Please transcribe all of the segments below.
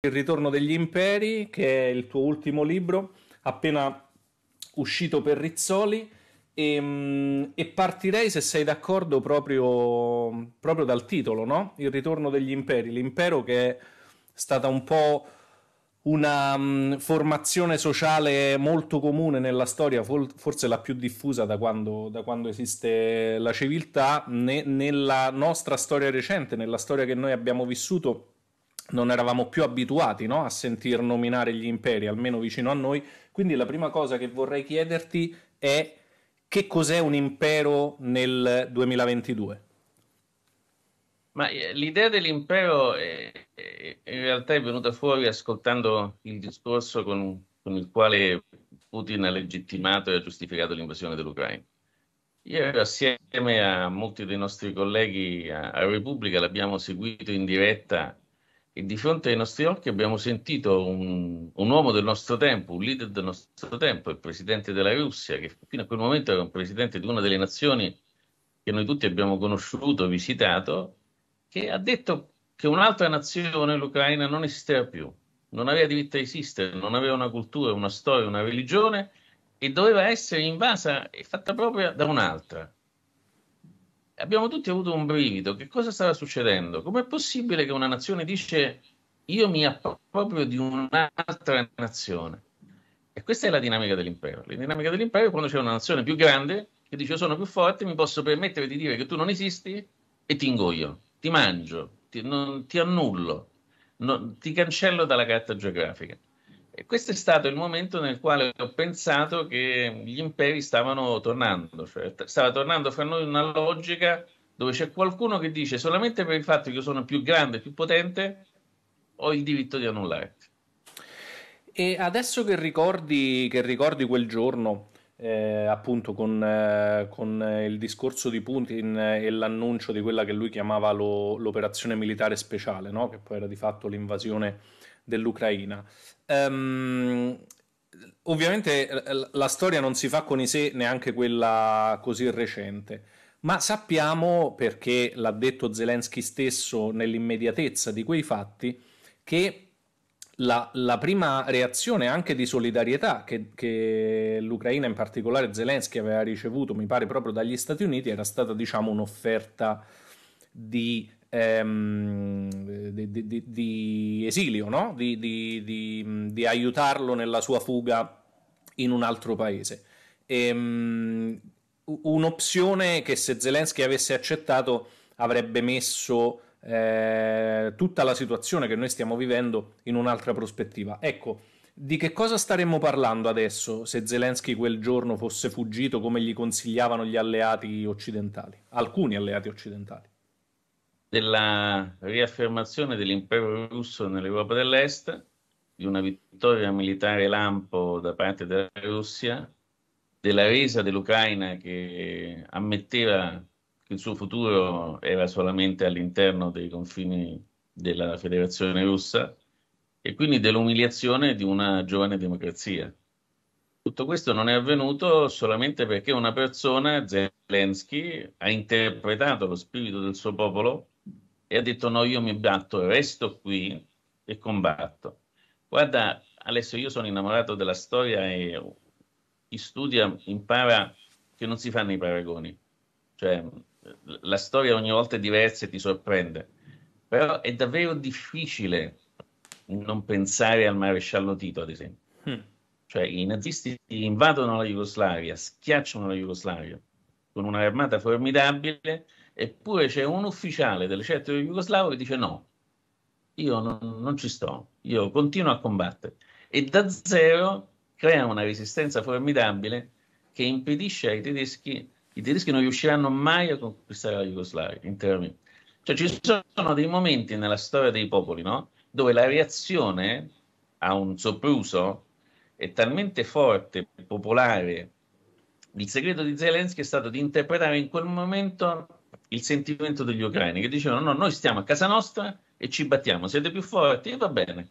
Il ritorno degli imperi, che è il tuo ultimo libro, appena uscito per Rizzoli. E, ehm, e partirei, se sei d'accordo, proprio, proprio, dal titolo, no? Il ritorno degli imperi. L'impero che è stata un po' una um, formazione sociale molto comune nella storia, forse la più diffusa da quando, da quando esiste la civiltà, ne, nella nostra storia recente, nella storia che noi abbiamo vissuto non eravamo più abituati no? a sentir nominare gli imperi, almeno vicino a noi. Quindi la prima cosa che vorrei chiederti è che cos'è un impero nel 2022? Ma eh, l'idea dell'impero è, eh, è, eh, in realtà è venuta fuori ascoltando il discorso con, con il quale Putin ha legittimato e ha giustificato l'invasione dell'Ucraina. Io ero assieme a molti dei nostri colleghi a, a Repubblica, l'abbiamo seguito in diretta e di fronte ai nostri occhi abbiamo sentito un, un, uomo del nostro tempo, un leader del nostro tempo, il presidente della Russia, che fino a quel momento era un presidente di una delle nazioni che noi tutti abbiamo conosciuto, visitato, che ha detto che un'altra nazione, l'Ucraina, non esisteva più, non aveva diritto a esistere, non aveva una cultura, una storia, una religione e doveva essere invasa e fatta propria da un'altra abbiamo tutti avuto un brivido. Che cosa stava succedendo? Com'è possibile che una nazione dice io mi approprio di un'altra nazione? E questa è la dinamica dell'impero. La dinamica dell'impero è quando c'è una nazione più grande che dice io sono più forte, mi posso permettere di dire che tu non esisti e ti ingoio, ti mangio, ti, non, ti annullo, non, ti cancello dalla carta geografica. E questo è stato il momento nel quale ho pensato che gli imperi stavano tornando, cioè stava tornando fra noi una logica dove c'è qualcuno che dice solamente per il fatto che io sono più grande, più potente, ho il diritto di annullarti. E adesso che ricordi, che ricordi quel giorno, eh, appunto con, eh, con, il discorso di Putin e l'annuncio di quella che lui chiamava lo, l'operazione militare speciale, no? che poi era di fatto l'invasione dell'Ucraina. Um, ovviamente la storia non si fa con i sé neanche quella così recente, ma sappiamo, perché l'ha detto Zelensky stesso nell'immediatezza di quei fatti, che la, la prima reazione anche di solidarietà che, che, l'Ucraina, in particolare Zelensky, aveva ricevuto, mi pare proprio dagli Stati Uniti, era stata diciamo un'offerta di ehm, di, di, di, esilio, no? Mm, di, aiutarlo nella sua fuga in un altro paese. Ehm, un'opzione che se Zelensky avesse accettato avrebbe messo eh, tutta la situazione che noi stiamo vivendo in un'altra prospettiva. Ecco, di che cosa staremmo parlando adesso se Zelensky quel giorno fosse fuggito come gli consigliavano gli alleati occidentali, alcuni alleati occidentali? della riaffermazione dell'impero russo nell'Europa dell'Est, di una vittoria militare lampo da parte della Russia, della resa dell'Ucraina che ammetteva che il suo futuro era solamente all'interno dei confini della Federazione russa e quindi dell'umiliazione di una giovane democrazia. Tutto questo non è avvenuto solamente perché una persona, Zelensky, ha interpretato lo spirito del suo popolo e ha detto no, io mi batto, resto qui e combatto. Guarda, Alessio, io sono innamorato della storia e chi studia impara che non si fanno i paragoni. Cioè, la storia ogni volta è diversa e ti sorprende. Però è davvero difficile non pensare al maresciallo Tito, ad esempio. Mm. Cioè, i nazisti invadono la Jugoslavia, schiacciano la Jugoslavia con un'armata formidabile Eppure c'è un ufficiale dell'esercito jugoslavo che dice no, io non, non ci sto, io continuo a combattere. E da zero crea una resistenza formidabile che impedisce ai tedeschi, i tedeschi non riusciranno mai a conquistare la Jugoslavia interamente. Cioè ci sono dei momenti nella storia dei popoli no? dove la reazione a un sopruso è talmente forte, popolare. Il segreto di Zelensky è stato di interpretare in quel momento il sentimento degli ucraini che dicevano no, noi stiamo a casa nostra e ci battiamo, siete più forti e va bene,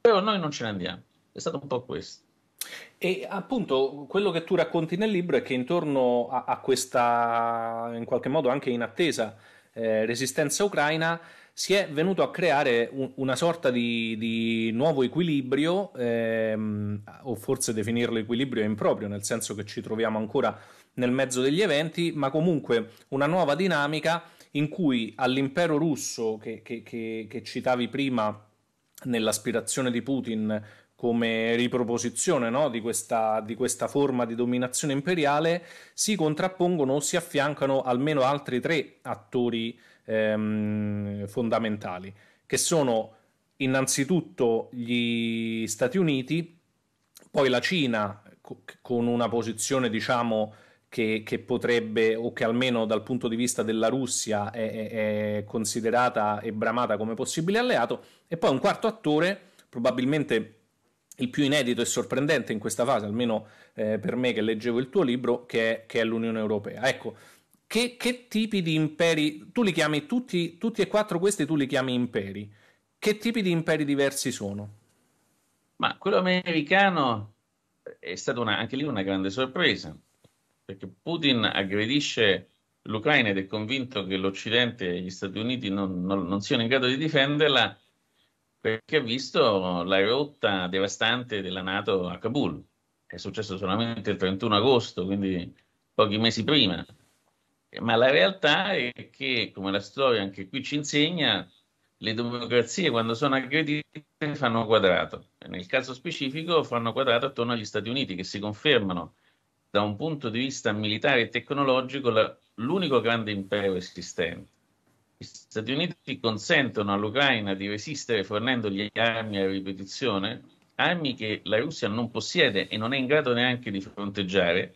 però noi non ce ne andiamo. È stato un po' questo. E appunto quello che tu racconti nel libro è che intorno a, a questa, in qualche modo anche in attesa, eh, resistenza ucraina, si è venuto a creare un, una sorta di, di nuovo equilibrio, ehm, o forse definirlo equilibrio è improprio, nel senso che ci troviamo ancora nel mezzo degli eventi, ma comunque una nuova dinamica in cui all'impero russo che, che, che, che citavi prima nell'aspirazione di Putin come riproposizione no, di, questa, di, questa, forma di dominazione imperiale, si contrappongono o si affiancano almeno altri tre attori ehm, fondamentali, che sono innanzitutto gli Stati Uniti, poi la Cina con una posizione diciamo che, che, potrebbe, o che almeno dal punto di vista della Russia è, è, è, considerata e bramata come possibile alleato, e poi un quarto attore, probabilmente il più inedito e sorprendente in questa fase, almeno eh, per me che leggevo il tuo libro, che è, che è l'Unione Europea. Ecco, che, che, tipi di imperi, tu li chiami tutti, tutti e quattro questi, tu li chiami imperi, che tipi di imperi diversi sono? Ma quello americano è stata anche lì una grande sorpresa perché Putin aggredisce l'Ucraina ed è convinto che l'Occidente e gli Stati Uniti non, non, non siano in grado di difenderla perché ha visto la rotta devastante della Nato a Kabul. È successo solamente il 31 agosto, quindi pochi mesi prima. Ma la realtà è che, come la storia anche qui ci insegna, le democrazie quando sono aggredite fanno quadrato. Nel caso specifico fanno quadrato attorno agli Stati Uniti che si confermano da un punto di vista militare e tecnologico la, l'unico grande impero esistente. Gli Stati Uniti consentono all'Ucraina di resistere fornendogli armi a ripetizione, armi che la Russia non possiede e non è in grado neanche di fronteggiare,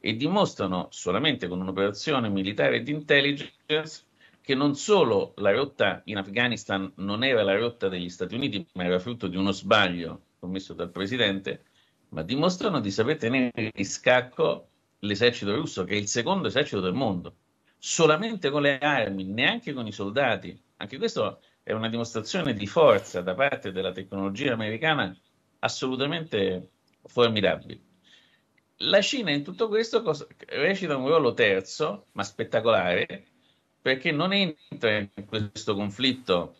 e dimostrano solamente con un'operazione militare di intelligence che non solo la rotta in Afghanistan non era la rotta degli Stati Uniti, ma era frutto di uno sbaglio commesso dal presidente, ma dimostrano di saper tenere in scacco l'esercito russo, che è il secondo esercito del mondo, solamente con le armi, neanche con i soldati. Anche questo è una dimostrazione di forza da parte della tecnologia americana assolutamente formidabile. La Cina in tutto questo cosa, recita un ruolo terzo, ma spettacolare, perché non entra in questo conflitto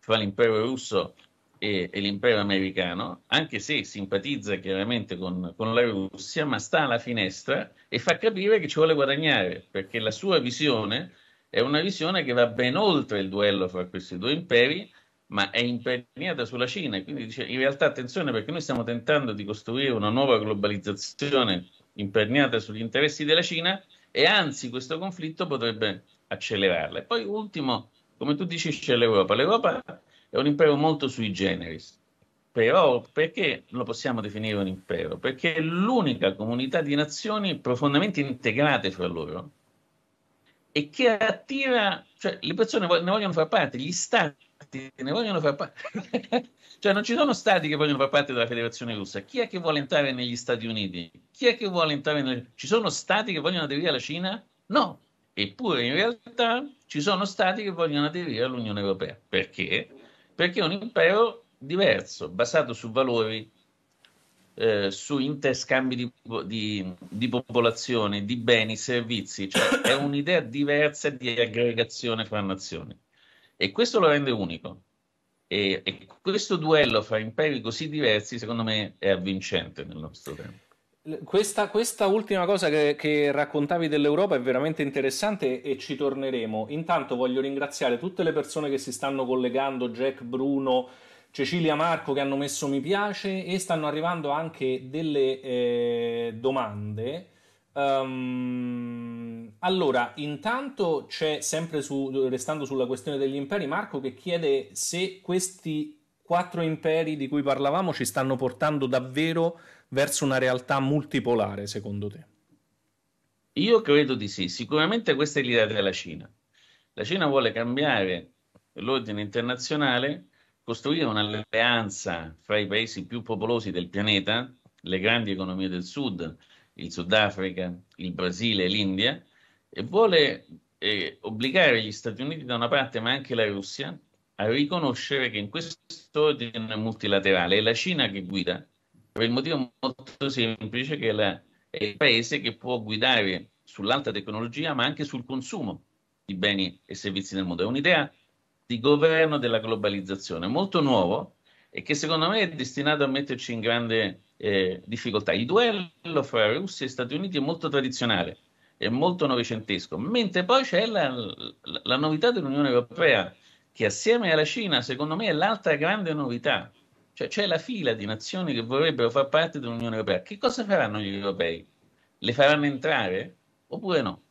fra l'impero russo e, e l'impero americano, anche se simpatizza chiaramente con, con, la Russia, ma sta alla finestra e fa capire che ci vuole guadagnare, perché la sua visione è una visione che va ben oltre il duello fra questi due imperi, ma è impegnata sulla Cina. Quindi dice, in realtà attenzione perché noi stiamo tentando di costruire una nuova globalizzazione imperniata sugli interessi della Cina e anzi questo conflitto potrebbe accelerarla. E poi ultimo, come tu dici, c'è l'Europa. L'Europa è un impero molto sui generis. Però perché lo possiamo definire un impero? Perché è l'unica comunità di nazioni profondamente integrate fra loro e che attira, cioè le persone ne vogliono far parte, gli stati ne vogliono far parte, cioè non ci sono stati che vogliono far parte della federazione russa, chi è che vuole entrare negli Stati Uniti? Chi è che vuole entrare nel... Ci sono stati che vogliono aderire alla Cina? No, eppure in realtà ci sono stati che vogliono aderire all'Unione Europea, perché perché è un impero diverso, basato su valori, eh, su interscambi di, di, di, popolazione, di beni, servizi, cioè è un'idea diversa di aggregazione fra nazioni e questo lo rende unico. E, e questo duello fra imperi così diversi, secondo me, è avvincente nel nostro tempo. Questa, questa, ultima cosa che, che, raccontavi dell'Europa è veramente interessante e ci torneremo. Intanto voglio ringraziare tutte le persone che si stanno collegando, Jack, Bruno, Cecilia, Marco che hanno messo mi piace e stanno arrivando anche delle eh, domande. Um, allora, intanto c'è sempre su, restando sulla questione degli imperi, Marco che chiede se questi quattro imperi di cui parlavamo ci stanno portando davvero a verso una realtà multipolare, secondo te? Io credo di sì. Sicuramente questa è l'idea della Cina. La Cina vuole cambiare l'ordine internazionale, costruire un'alleanza fra i paesi più popolosi del pianeta, le grandi economie del sud, il Sudafrica, il Brasile, l'India, e vuole eh, obbligare gli Stati Uniti da una parte, ma anche la Russia, a riconoscere che in questo ordine multilaterale è la Cina che guida per il motivo molto semplice che la, è il paese che può guidare sull'alta tecnologia ma anche sul consumo di beni e servizi nel mondo. È un'idea di governo della globalizzazione molto nuovo e che secondo me è destinato a metterci in grande eh, difficoltà. Il duello fra Russia e Stati Uniti è molto tradizionale, è molto novecentesco, mentre poi c'è la, la, la novità dell'Unione Europea che assieme alla Cina secondo me è l'altra grande novità cioè c'è la fila di nazioni che vorrebbero far parte dell'Unione Europea. Che cosa faranno gli europei? Le faranno entrare oppure no?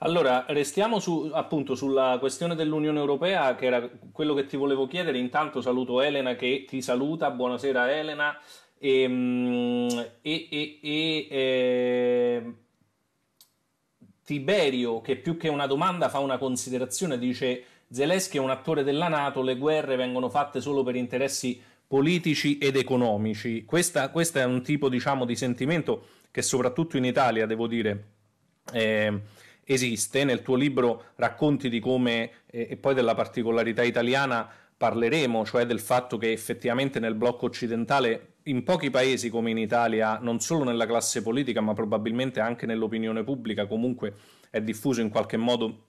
Allora, restiamo su, appunto sulla questione dell'Unione Europea, che era quello che ti volevo chiedere. Intanto saluto Elena che ti saluta. Buonasera Elena. E, e, e, e, Tiberio, che più che una domanda fa una considerazione, dice Zelensky è un attore della Nato, le guerre vengono fatte solo per interessi politici ed economici. Questo è un tipo diciamo, di sentimento che soprattutto in Italia, devo dire, eh, esiste. Nel tuo libro racconti di come, eh, e poi della particolarità italiana parleremo, cioè del fatto che effettivamente nel blocco occidentale, in pochi paesi come in Italia, non solo nella classe politica, ma probabilmente anche nell'opinione pubblica, comunque è diffuso in qualche modo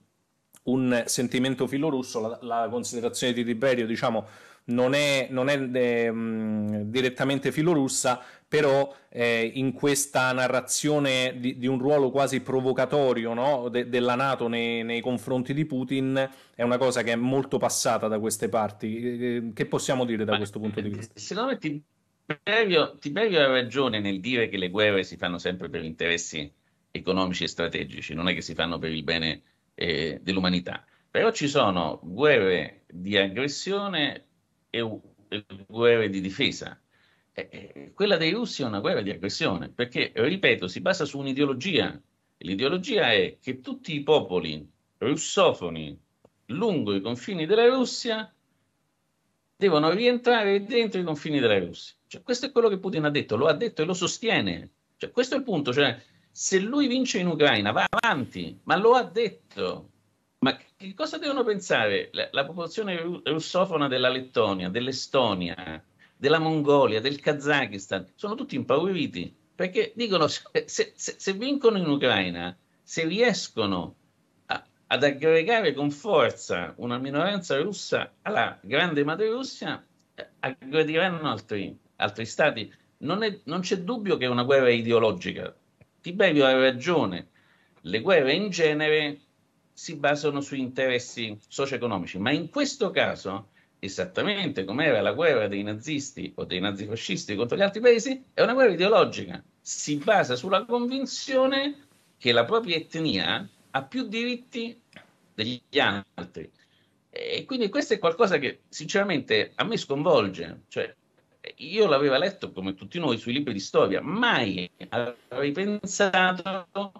un sentimento filorusso, la, la considerazione di Tiberio, diciamo, non è, non è de, eh, mh, mm, direttamente filorussa, però eh, in questa narrazione di, di, un ruolo quasi provocatorio no? de, della Nato nei, nei, confronti di Putin è una cosa che è molto passata da queste parti. Eh, eh, che possiamo dire da Ma, questo punto di vista? Se me Tiberio, Tiberio ha ragione nel dire che le guerre si fanno sempre per interessi economici e strategici, non è che si fanno per il bene eh, dell'umanità. Però ci sono guerre di aggressione e, e guerre di difesa. Eh, quella dei russi è una guerra di aggressione, perché, ripeto, si basa su un'ideologia. L'ideologia è che tutti i popoli russofoni lungo i confini della Russia devono rientrare dentro i confini della Russia. Cioè, questo è quello che Putin ha detto, lo ha detto e lo sostiene. Cioè, questo è il punto. Cioè, se lui vince in Ucraina va avanti, ma lo ha detto. Ma che cosa devono pensare la, la popolazione russofona della Lettonia, dell'Estonia, della Mongolia, del Kazakistan? Sono tutti impauriti perché dicono se, se, se vincono in Ucraina, se riescono a, ad aggregare con forza una minoranza russa alla grande madre Russia, eh, aggrediranno altri, altri stati. Non, è, non c'è dubbio che è una guerra ideologica Tiberio ha ragione, le guerre in genere si basano su interessi socio-economici, ma in questo caso, esattamente come era la guerra dei nazisti o dei nazifascisti contro gli altri paesi, è una guerra ideologica, si basa sulla convinzione che la propria etnia ha più diritti degli altri. E quindi questo è qualcosa che sinceramente a me sconvolge, cioè io l'avevo letto come tutti noi sui libri di storia, mai avrei pensato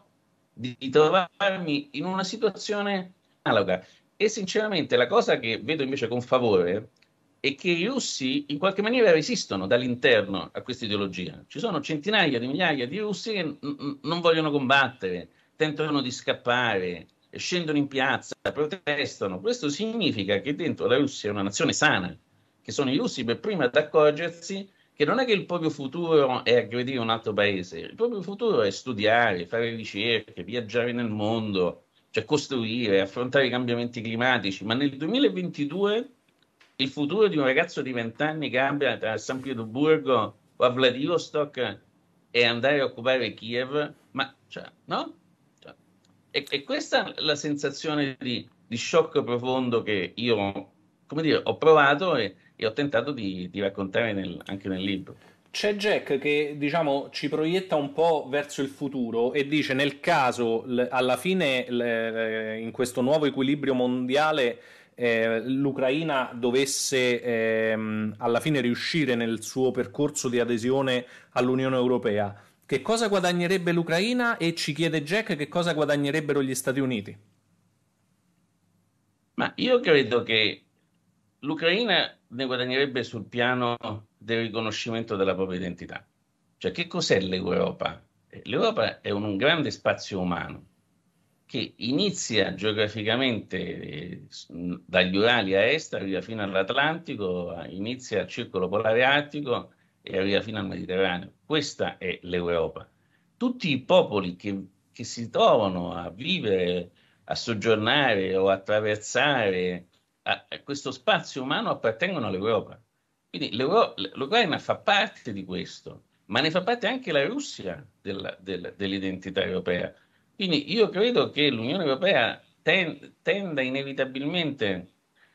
di trovarmi in una situazione analoga. E sinceramente la cosa che vedo invece con favore è che i russi in qualche maniera resistono dall'interno a questa ideologia. Ci sono centinaia di migliaia di russi che n- non vogliono combattere, tentano di scappare, scendono in piazza, protestano. Questo significa che dentro la Russia è una nazione sana, che sono illusi per prima ad accorgersi che non è che il proprio futuro è aggredire un altro paese, il proprio futuro è studiare, fare ricerche, viaggiare nel mondo, cioè costruire, affrontare i cambiamenti climatici. Ma nel 2022 il futuro di un ragazzo di 20 anni che abbia tra San Pietroburgo o a Vladivostok e andare a occupare Kiev, ma cioè, no? Cioè, e, e, questa è la sensazione di, di shock profondo che io, come dire, ho provato e, e ho tentato di, di raccontare nel, anche nel libro. C'è Jack che diciamo ci proietta un po' verso il futuro e dice nel caso l- alla fine l- eh, in questo nuovo equilibrio mondiale eh, l'Ucraina dovesse ehm, alla fine riuscire nel suo percorso di adesione all'Unione Europea, che cosa guadagnerebbe l'Ucraina e ci chiede Jack che cosa guadagnerebbero gli Stati Uniti? Ma io credo che l'Ucraina ne guadagnerebbe sul piano del riconoscimento della propria identità. Cioè, che cos'è l'Europa? Eh, L'Europa è un, un grande spazio umano che inizia geograficamente eh, dagli Urali a est, arriva fino all'Atlantico, inizia al circolo polare artico e arriva fino al Mediterraneo. Questa è l'Europa. Tutti i popoli che, che si trovano a vivere, a soggiornare o attraversare a, a questo spazio umano appartengono all'Europa. Quindi l'Ucraina fa parte di questo, ma ne fa parte anche la Russia della, del, dell'identità europea. Quindi io credo che l'Unione Europea ten, tenda inevitabilmente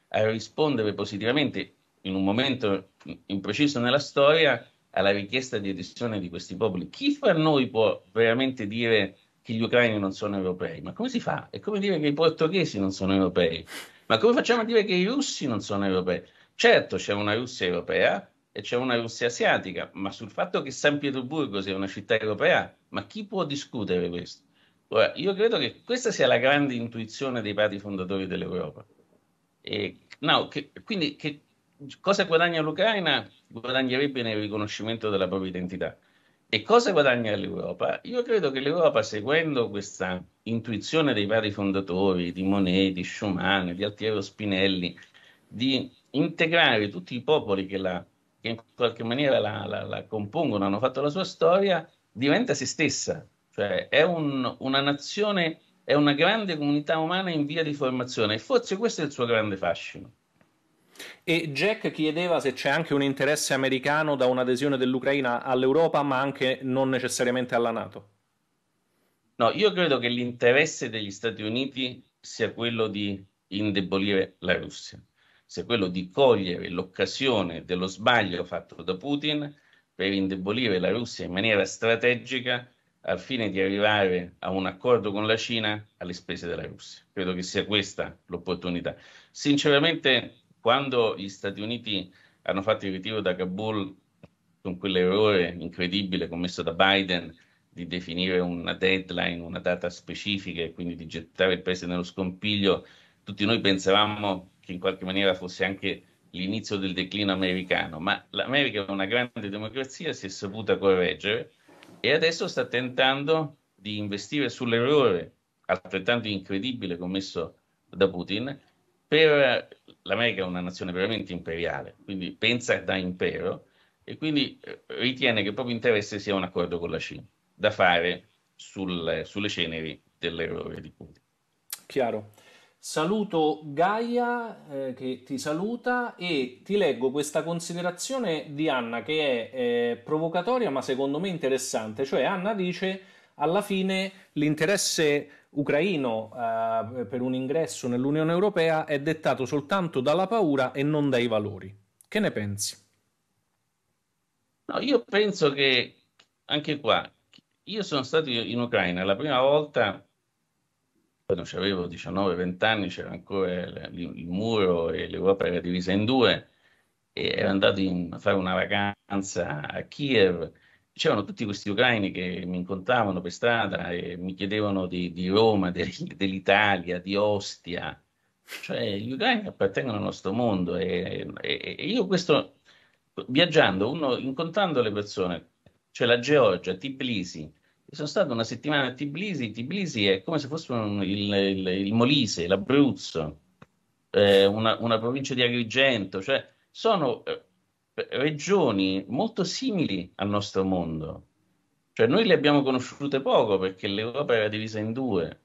a rispondere positivamente in un momento impreciso nella storia alla richiesta di adesione di questi popoli. Chi fra noi può veramente dire che gli ucraini non sono europei? Ma come si fa? È come dire che i portoghesi non sono europei. Ma come facciamo a dire che i russi non sono europei? Certo, c'è una Russia europea e c'è una Russia asiatica, ma sul fatto che San Pietroburgo sia una città europea, ma chi può discutere questo? Ora, io credo che questa sia la grande intuizione dei padri fondatori dell'Europa. E, no, che, quindi che cosa guadagna l'Ucraina? Guadagnerebbe nel riconoscimento della propria identità. E cosa guadagna l'Europa? Io credo che l'Europa, seguendo questa intuizione dei vari fondatori, di Monet, di Schumann, di Altiero Spinelli, di integrare tutti i popoli che, la, che in qualche maniera la, la, la, compongono, hanno fatto la sua storia, diventa se stessa, cioè è un, una nazione, è una grande comunità umana in via di formazione e forse questo è il suo grande fascino. E Jack chiedeva se c'è anche un interesse americano da un'adesione dell'Ucraina all'Europa, ma anche non necessariamente alla NATO. No, io credo che l'interesse degli Stati Uniti sia quello di indebolire la Russia, sia quello di cogliere l'occasione dello sbaglio fatto da Putin per indebolire la Russia in maniera strategica al fine di arrivare a un accordo con la Cina alle spese della Russia. Credo che sia questa l'opportunità. Sinceramente quando gli Stati Uniti hanno fatto il ritiro da Kabul con quell'errore incredibile commesso da Biden di definire una deadline, una data specifica e quindi di gettare il paese nello scompiglio, tutti noi pensavamo che in qualche maniera fosse anche l'inizio del declino americano, ma l'America è una grande democrazia, si è saputa correggere e adesso sta tentando di investire sull'errore altrettanto incredibile commesso da Putin per l'America è una nazione veramente imperiale, quindi pensa da impero e quindi eh, ritiene che il proprio interesse sia un accordo con la Cina da fare sul, sulle ceneri dell'errore di Putin. Chiaro. Saluto Gaia eh, che ti saluta e ti leggo questa considerazione di Anna che è eh, provocatoria ma secondo me interessante, cioè Anna dice alla fine l'interesse ucraino eh, per un ingresso nell'Unione Europea è dettato soltanto dalla paura e non dai valori. Che ne pensi? No, io penso che anche qua, io sono stato in Ucraina la prima volta quando avevo 19-20 anni, c'era ancora il, il muro e l'Europa era divisa in due e ero andato in, a fare una vacanza a Kiev c'erano tutti questi ucraini che mi incontravano per strada e mi chiedevano di, di Roma, de, dell'Italia, di Ostia. Cioè, gli ucraini appartengono al nostro mondo e, e, e io questo, viaggiando, uno, incontrando le persone, cioè la Georgia, Tbilisi, sono stato una settimana a Tbilisi, Tbilisi è come se fosse un, il, il, il, Molise, l'Abruzzo, eh, una, una, provincia di Agrigento, cioè sono eh, regioni molto simili al nostro mondo. Cioè noi le abbiamo conosciute poco perché l'Europa era divisa in due,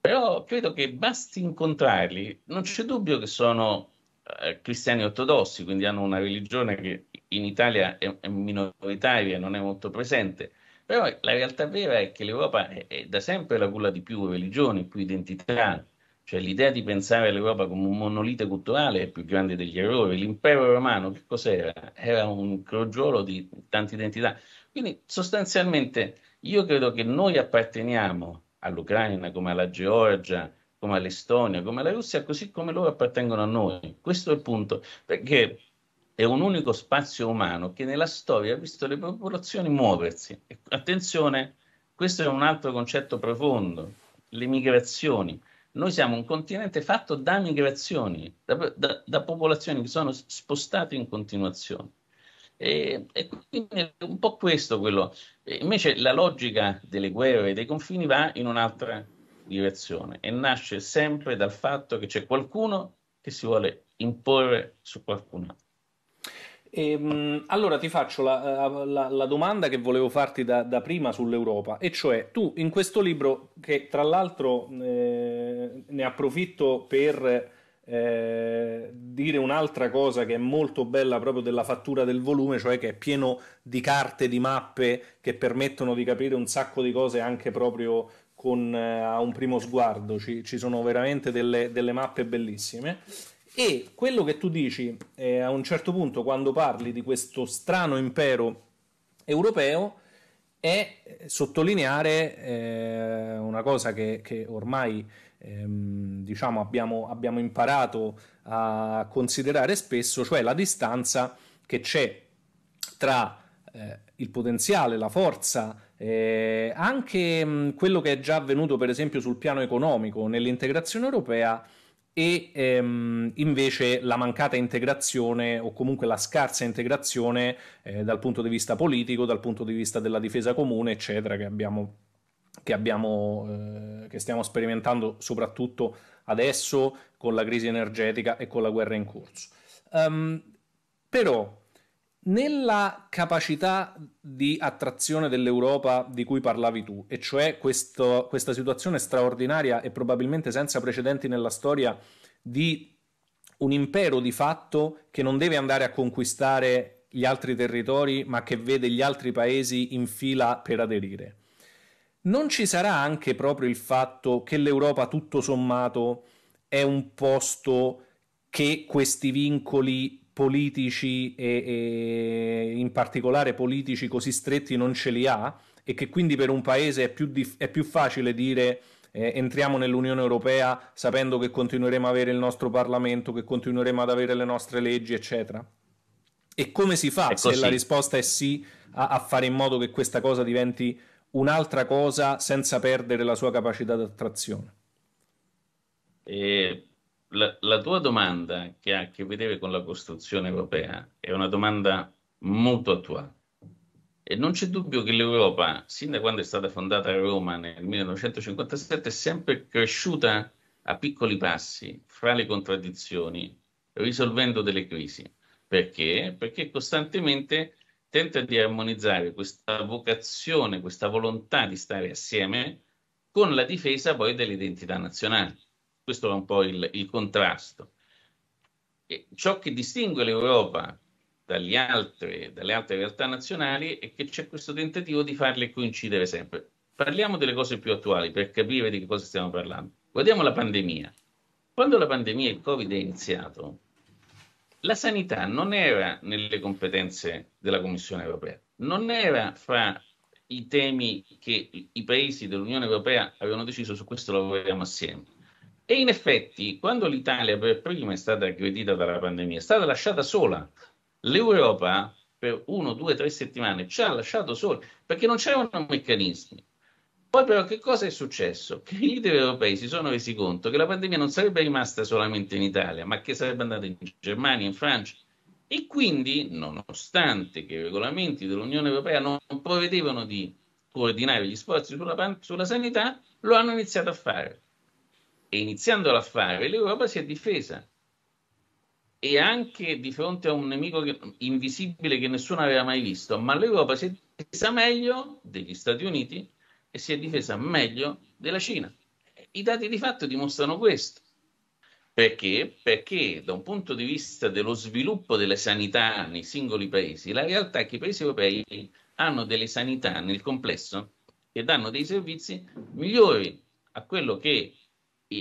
però credo che basti incontrarli, non c'è dubbio che sono eh, cristiani ortodossi, quindi hanno una religione che in Italia è, è minoritaria, non è molto presente, però la realtà vera è che l'Europa è, è da sempre la culla di più religioni, più identità, cioè l'idea di pensare all'Europa come un monolite culturale è più grande degli errori. L'impero romano che cos'era? Era un crogiolo di tante identità. Quindi sostanzialmente io credo che noi apparteniamo all'Ucraina come alla Georgia, come all'Estonia, come alla Russia, così come loro appartengono a noi. Questo è il punto, perché è un unico spazio umano che nella storia ha visto le popolazioni muoversi. Attenzione, questo è un altro concetto profondo, le migrazioni. Noi siamo un continente fatto da migrazioni, da, da, da popolazioni che sono spostate in continuazione. E, e, quindi è un po' questo quello. E invece la logica delle guerre e dei confini va in un'altra direzione e nasce sempre dal fatto che c'è qualcuno che si vuole imporre su qualcun altro. Ehm, allora ti faccio la, eh, la, la, domanda che volevo farti da, da, prima sull'Europa, e cioè tu in questo libro, che tra l'altro eh, ne approfitto per eh, dire un'altra cosa che è molto bella proprio della fattura del volume, cioè che è pieno di carte, di mappe che permettono di capire un sacco di cose anche proprio con, eh, a un primo sguardo, ci, ci sono veramente delle, delle mappe bellissime. E quello che tu dici eh, a un certo punto quando parli di questo strano impero europeo è eh, sottolineare eh, una cosa che, che ormai ehm, diciamo abbiamo, abbiamo, imparato a considerare spesso, cioè la distanza che c'è tra eh, il potenziale, la forza, eh, anche mh, quello che è già avvenuto per esempio sul piano economico nell'integrazione europea e ehm, invece la mancata integrazione o comunque la scarsa integrazione eh, dal punto di vista politico, dal punto di vista della difesa comune, eccetera, che abbiamo, che, abbiamo, eh, che stiamo sperimentando soprattutto adesso con la crisi energetica e con la guerra in corso. Um, però nella capacità di attrazione dell'Europa di cui parlavi tu, e cioè questo, questa situazione straordinaria e probabilmente senza precedenti nella storia di un impero di fatto che non deve andare a conquistare gli altri territori, ma che vede gli altri paesi in fila per aderire. Non ci sarà anche proprio il fatto che l'Europa tutto sommato è un posto che questi vincoli politici e, e, in particolare politici così stretti non ce li ha e che quindi per un paese è più, dif- è più facile dire eh, entriamo nell'Unione Europea sapendo che continueremo ad avere il nostro Parlamento, che continueremo ad avere le nostre leggi, eccetera? E come si fa, se la risposta è sì, a, a fare in modo che questa cosa diventi un'altra cosa senza perdere la sua capacità d'attrazione? E la, la tua domanda che ha a che vedere con la costruzione europea è una domanda molto attuale. E non c'è dubbio che l'Europa, sin da quando è stata fondata a Roma nel 1957, è sempre cresciuta a piccoli passi, fra le contraddizioni, risolvendo delle crisi. Perché? Perché costantemente tenta di armonizzare questa vocazione, questa volontà di stare assieme con la difesa poi dell'identità nazionale. Questo è un po' il, il contrasto. E ciò che distingue l'Europa dalle altre, dalle altre realtà nazionali è che c'è questo tentativo di farle coincidere sempre. Parliamo delle cose più attuali per capire di che cosa stiamo parlando. Guardiamo la pandemia. Quando la pandemia, e il Covid è iniziato, la sanità non era nelle competenze della Commissione europea, non era fra i temi che i paesi dell'Unione europea avevano deciso su questo lavoriamo assieme. E in effetti, quando l'Italia per prima è stata aggredita dalla pandemia, è stata lasciata sola. L'Europa per uno, due, tre settimane ci ha lasciato soli perché non c'erano meccanismi. Poi però che cosa è successo? Che i leader europei si sono resi conto che la pandemia non sarebbe rimasta solamente in Italia, ma che sarebbe andata in Germania, in Francia. E quindi, nonostante che i regolamenti dell'Unione Europea non prevedevano di coordinare gli sforzi sulla, sulla sanità, lo hanno iniziato a fare. E iniziandola a fare, l'Europa si è difesa. E anche di fronte a un nemico che, invisibile che nessuno aveva mai visto, ma l'Europa si è difesa meglio degli Stati Uniti e si è difesa meglio della Cina. I dati di fatto dimostrano questo. Perché? Perché da un punto di vista dello sviluppo delle sanità nei singoli paesi, la realtà è che i paesi europei hanno delle sanità nel complesso che danno dei servizi migliori a quello che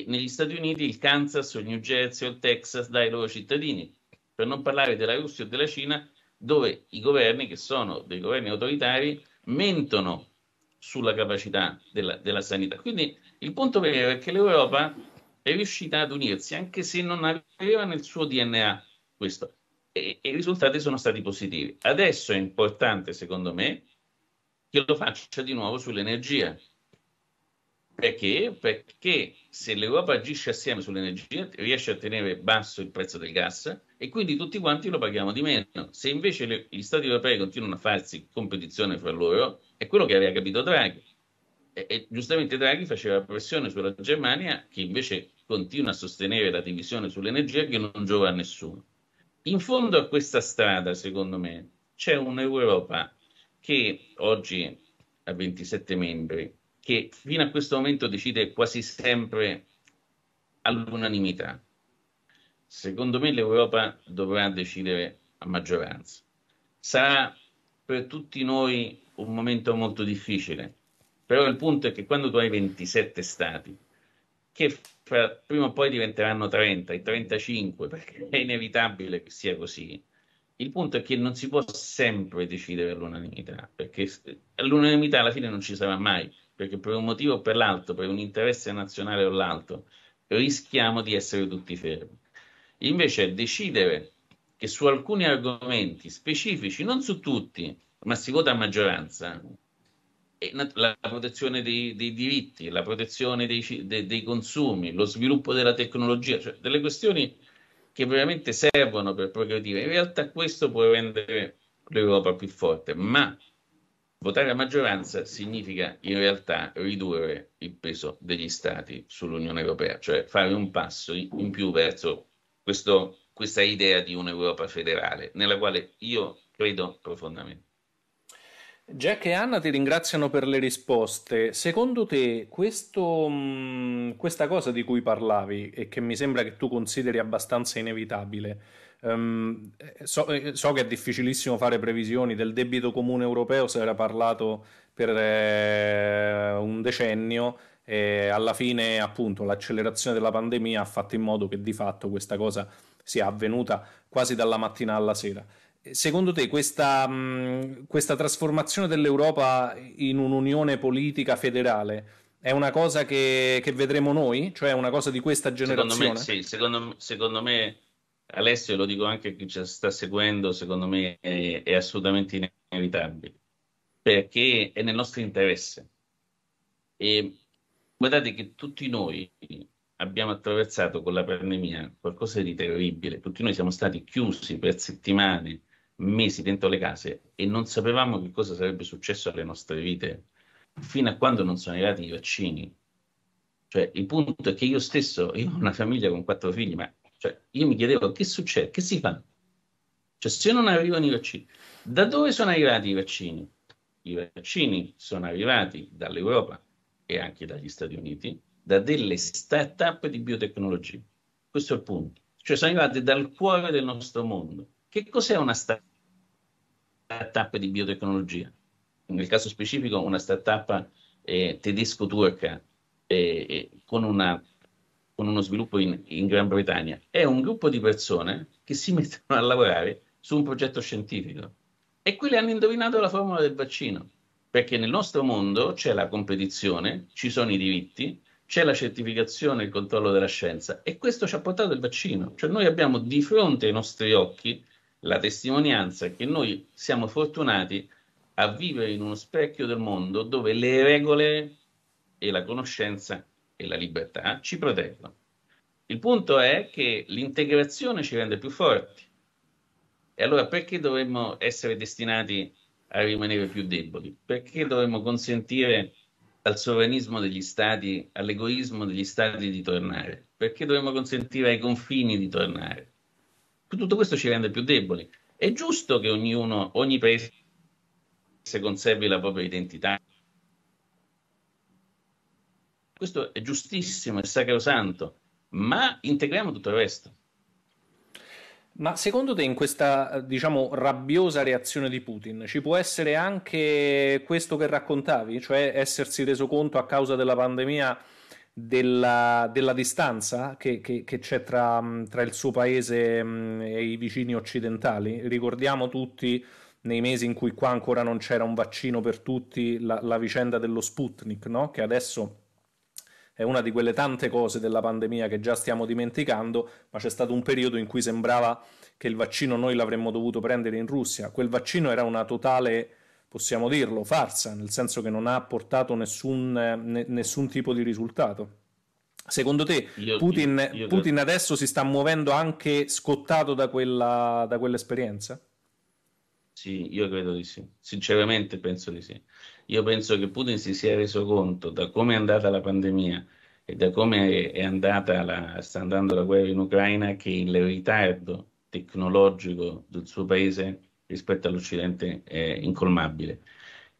negli Stati Uniti il Kansas il New Jersey o il Texas dai loro cittadini, per non parlare della Russia o della Cina, dove i governi, che sono dei governi autoritari, mentono sulla capacità della, della sanità. Quindi il punto vero è che l'Europa è riuscita ad unirsi, anche se non aveva nel suo DNA questo, e, e i risultati sono stati positivi. Adesso è importante, secondo me, che lo faccia di nuovo sull'energia, perché? Perché se l'Europa agisce assieme sull'energia riesce a tenere basso il prezzo del gas e quindi tutti quanti lo paghiamo di meno. Se invece le, gli Stati europei continuano a farsi competizione fra loro, è quello che aveva capito Draghi. E, e giustamente Draghi faceva pressione sulla Germania che invece continua a sostenere la divisione sull'energia che non giova a nessuno. In fondo a questa strada, secondo me, c'è un'Europa che oggi ha 27 membri, che fino a questo momento decide quasi sempre all'unanimità. Secondo me l'Europa dovrà decidere a maggioranza. Sarà per tutti noi un momento molto difficile, però il punto è che quando tu hai 27 stati, che fra, prima o poi diventeranno 30 e 35, perché è inevitabile che sia così, il punto è che non si può sempre decidere all'unanimità, perché all'unanimità alla fine non ci sarà mai perché per un motivo o per l'altro, per un interesse nazionale o l'altro, rischiamo di essere tutti fermi. Invece decidere che su alcuni argomenti specifici, non su tutti, ma si vota a maggioranza, la protezione dei, dei diritti, la protezione dei, dei, dei, consumi, lo sviluppo della tecnologia, cioè delle questioni che veramente servono per progredire. In realtà questo può rendere l'Europa più forte, ma Votare a maggioranza significa in realtà ridurre il peso degli Stati sull'Unione Europea, cioè fare un passo in più verso questo, questa idea di un'Europa federale, nella quale io credo profondamente. Jack e Anna ti ringraziano per le risposte. Secondo te questo, mh, mm, questa cosa di cui parlavi e che mi sembra che tu consideri abbastanza inevitabile, Um, so, eh, so, che è difficilissimo fare previsioni del debito comune europeo, se era parlato per eh, un decennio e alla fine appunto l'accelerazione della pandemia ha fatto in modo che di fatto questa cosa sia avvenuta quasi dalla mattina alla sera. Secondo te questa, mh, questa trasformazione dell'Europa in un'unione politica federale è una cosa che, che vedremo noi? Cioè è una cosa di questa generazione? Secondo me sì, secondo, secondo me Alessio, lo dico anche a chi ci sta seguendo, secondo me è, è assolutamente inevitabile, perché è nel nostro interesse. E guardate che tutti noi abbiamo attraversato con la pandemia qualcosa di terribile, tutti noi siamo stati chiusi per settimane, mesi dentro le case e non sapevamo che cosa sarebbe successo alle nostre vite fino a quando non sono arrivati i vaccini. Cioè, il punto è che io stesso, io ho una famiglia con quattro figli, ma cioè, io mi chiedevo che succede, che si fa? Cioè, se non arrivano i vaccini, da dove sono arrivati i vaccini? I vaccini sono arrivati dall'Europa e anche dagli Stati Uniti, da delle start-up di biotecnologia. Questo è il punto. Cioè, sono arrivati dal cuore del nostro mondo. Che cos'è una start-up di biotecnologia? Nel caso specifico, una start-up eh, tedesco-turca eh, eh, con una con uno sviluppo in, in, Gran Bretagna, è un gruppo di persone che si mettono a lavorare su un progetto scientifico e quelli hanno indovinato la formula del vaccino, perché nel nostro mondo c'è la competizione, ci sono i diritti, c'è la certificazione e il controllo della scienza e questo ci ha portato il vaccino, cioè noi abbiamo di fronte ai nostri occhi la testimonianza che noi siamo fortunati a vivere in uno specchio del mondo dove le regole e la conoscenza e la libertà ci proteggono. Il punto è che l'integrazione ci rende più forti. E allora perché dovremmo essere destinati a rimanere più deboli? Perché dovremmo consentire al sovranismo degli stati, all'egoismo degli stati di tornare? Perché dovremmo consentire ai confini di tornare? Tutto questo ci rende più deboli. È giusto che ognuno, ogni paese se conservi la propria identità, questo è giustissimo, è sacrosanto, ma integriamo tutto il resto. Ma secondo te in questa, diciamo, rabbiosa reazione di Putin ci può essere anche questo che raccontavi, cioè essersi reso conto a causa della pandemia della, della distanza che, che, che c'è tra, tra, il suo paese mm, e i vicini occidentali? Ricordiamo tutti nei mesi in cui qua ancora non c'era un vaccino per tutti la, la vicenda dello Sputnik, no? che adesso è una di quelle tante cose della pandemia che già stiamo dimenticando, ma c'è stato un periodo in cui sembrava che il vaccino noi l'avremmo dovuto prendere in Russia. Quel vaccino era una totale, possiamo dirlo, farsa, nel senso che non ha portato nessun, ne, nessun tipo di risultato. Secondo te io, Putin, io, io Putin credo... adesso si sta muovendo anche scottato da, quella, da quell'esperienza? Sì, io credo di sì, sinceramente penso di sì. Io penso che Putin si sia reso conto da come è andata la pandemia e da come è andata la, sta andando la guerra in Ucraina che il ritardo tecnologico del suo paese rispetto all'Occidente è incolmabile.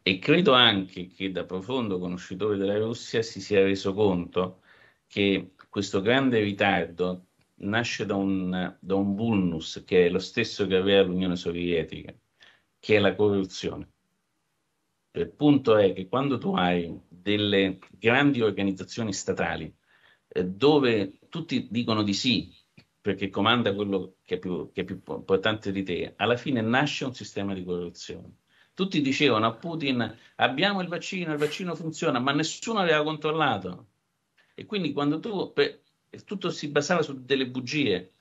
E credo anche che da profondo conoscitore della Russia si sia reso conto che questo grande ritardo nasce da un, da un vulnus che è lo stesso che aveva l'Unione Sovietica, che è la corruzione. Il punto è che quando tu hai delle grandi organizzazioni statali eh, dove tutti dicono di sì perché comanda quello che è, più, che è più importante di te, alla fine nasce un sistema di corruzione. Tutti dicevano a Putin abbiamo il vaccino, il vaccino funziona, ma nessuno aveva controllato. E quindi quando tu, per, tutto si basava su delle bugie,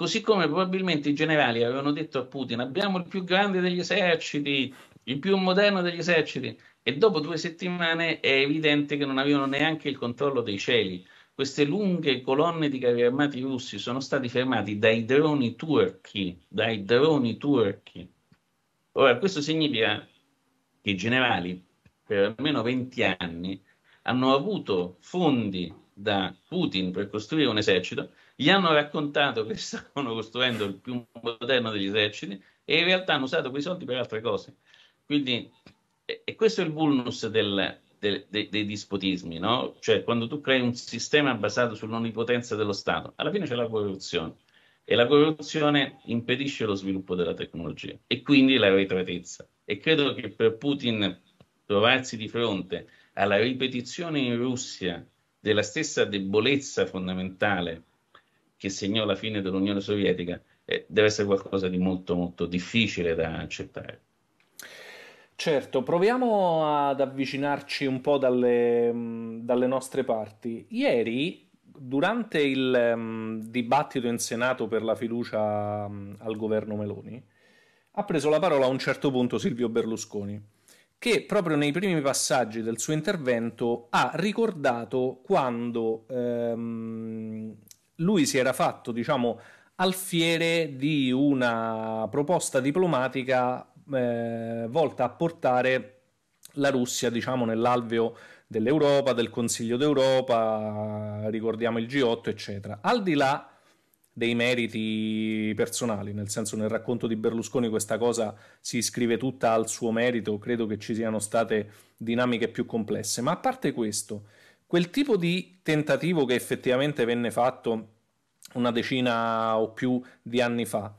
Così come probabilmente i generali avevano detto a Putin: abbiamo il più grande degli eserciti, il più moderno degli eserciti, e dopo due settimane è evidente che non avevano neanche il controllo dei cieli. Queste lunghe colonne di carri armati russi sono stati fermati dai droni turchi, dai droni turchi. Ora, questo significa che i generali, per almeno 20 anni, hanno avuto fondi da Putin per costruire un esercito, gli hanno raccontato che stavano costruendo il più moderno degli eserciti e in realtà hanno usato quei soldi per altre cose. Quindi, e questo è il vulnus del, del, dei, dei, dispotismi, no? Cioè, quando tu crei un sistema basato sull'onnipotenza dello Stato, alla fine c'è la corruzione. E la corruzione impedisce lo sviluppo della tecnologia e quindi la ritratezza. E credo che per Putin trovarsi di fronte alla ripetizione in Russia della stessa debolezza fondamentale che segnò la fine dell'Unione Sovietica eh, deve essere qualcosa di molto molto difficile da accettare. Certo, proviamo ad avvicinarci un po' dalle, mm, dalle nostre parti. Ieri, durante il um, dibattito in Senato per la fiducia um, al governo Meloni, ha preso la parola a un certo punto Silvio Berlusconi, che proprio nei primi passaggi del suo intervento ha ricordato quando um, lui si era fatto, diciamo, alfiere di una proposta diplomatica eh, volta a portare la Russia, diciamo, nell'alveo dell'Europa, del Consiglio d'Europa, ricordiamo il G8, eccetera. Al di là dei meriti personali, nel senso nel racconto di Berlusconi questa cosa si iscrive tutta al suo merito, credo che ci siano state dinamiche più complesse, ma a parte questo, quel tipo di tentativo che effettivamente venne fatto una decina o più di anni fa,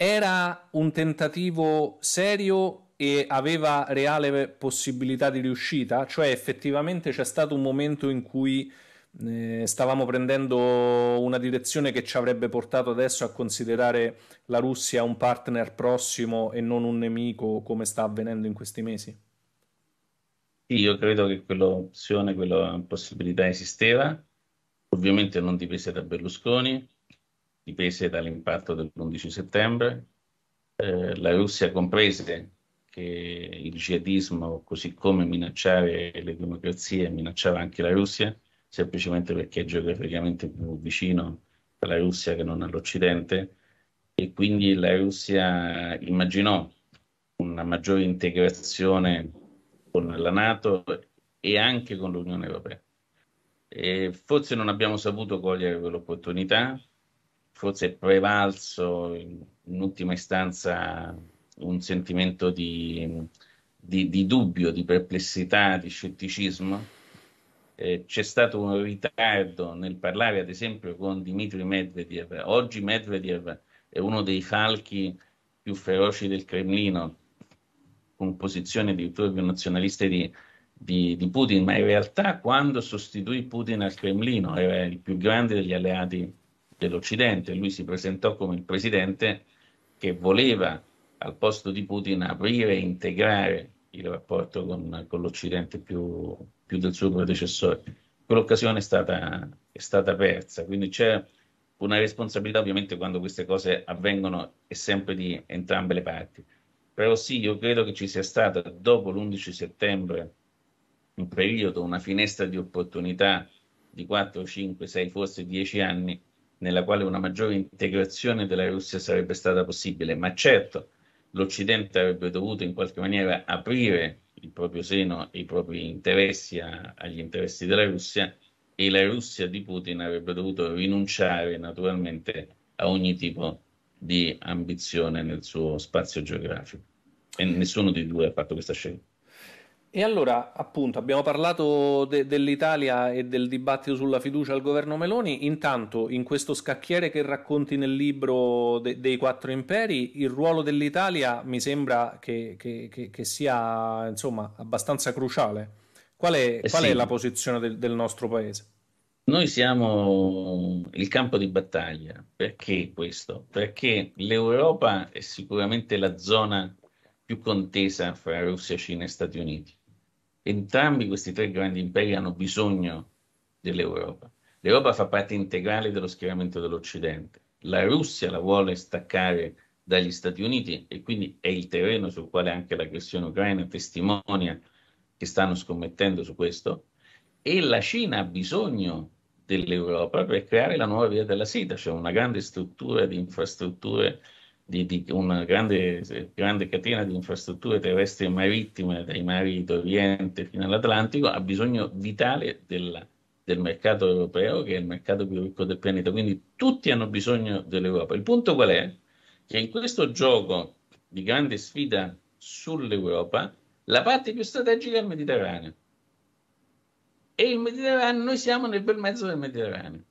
era un tentativo serio e aveva reale possibilità di riuscita? Cioè effettivamente c'è stato un momento in cui eh, stavamo prendendo una direzione che ci avrebbe portato adesso a considerare la Russia un partner prossimo e non un nemico come sta avvenendo in questi mesi? Io credo che quell'opzione, quella possibilità esisteva, ovviamente non dipese da Berlusconi, dipese dall'impatto dell'11 settembre. Eh, la Russia comprese che il jihadismo, così come minacciare le democrazie, minacciava anche la Russia, semplicemente perché è geograficamente più vicino alla Russia che non all'Occidente, e quindi la Russia immaginò una maggiore integrazione con la Nato e anche con l'Unione Europea. E forse non abbiamo saputo cogliere quell'opportunità, forse è prevalso in, in ultima istanza un sentimento di, di, di, dubbio, di perplessità, di scetticismo. Eh, c'è stato un ritardo nel parlare, ad esempio, con Dmitry Medvedev. Oggi Medvedev è uno dei falchi più feroci del Cremlino, con posizioni addirittura più nazionaliste di, di, di Putin, ma in realtà quando sostituì Putin al Cremlino era il più grande degli alleati dell'Occidente. Lui si presentò come il presidente che voleva al posto di Putin aprire e integrare il rapporto con, con l'Occidente più, più, del suo predecessore. Quell'occasione è stata, è stata persa, quindi c'è una responsabilità ovviamente quando queste cose avvengono è sempre di entrambe le parti. Però sì, io credo che ci sia stata dopo l'11 settembre un periodo, una finestra di opportunità di 4, 5, 6, forse 10 anni nella quale una maggiore integrazione della Russia sarebbe stata possibile, ma certo l'Occidente avrebbe dovuto in qualche maniera aprire il proprio seno e i propri interessi a, agli interessi della Russia e la Russia di Putin avrebbe dovuto rinunciare naturalmente a ogni tipo di ambizione nel suo spazio geografico e nessuno di due ha fatto questa scelta. E allora, appunto, abbiamo parlato de- dell'Italia e del dibattito sulla fiducia al governo Meloni. Intanto, in questo scacchiere che racconti nel libro de- dei quattro imperi, il ruolo dell'Italia mi sembra che, che, che, che sia insomma abbastanza cruciale. Qual è, eh qual è la posizione del, del nostro paese? Noi siamo il campo di battaglia. Perché questo? Perché l'Europa è sicuramente la zona più contesa fra Russia, Cina e Stati Uniti. Entrambi questi tre grandi imperi hanno bisogno dell'Europa. L'Europa fa parte integrale dello schieramento dell'Occidente. La Russia la vuole staccare dagli Stati Uniti e quindi è il terreno sul quale anche l'aggressione ucraina testimonia che stanno scommettendo su questo. E la Cina ha bisogno dell'Europa per creare la nuova via della seta, cioè una grande struttura di infrastrutture di, di una grande, grande, catena di infrastrutture terrestri e marittime, dai mari d'Oriente fino all'Atlantico, ha bisogno vitale della, del mercato europeo, che è il mercato più ricco del pianeta. Quindi tutti hanno bisogno dell'Europa. Il punto qual è? Che in questo gioco di grande sfida sull'Europa, la parte più strategica è il Mediterraneo. E il Mediterraneo, noi siamo nel bel mezzo del Mediterraneo.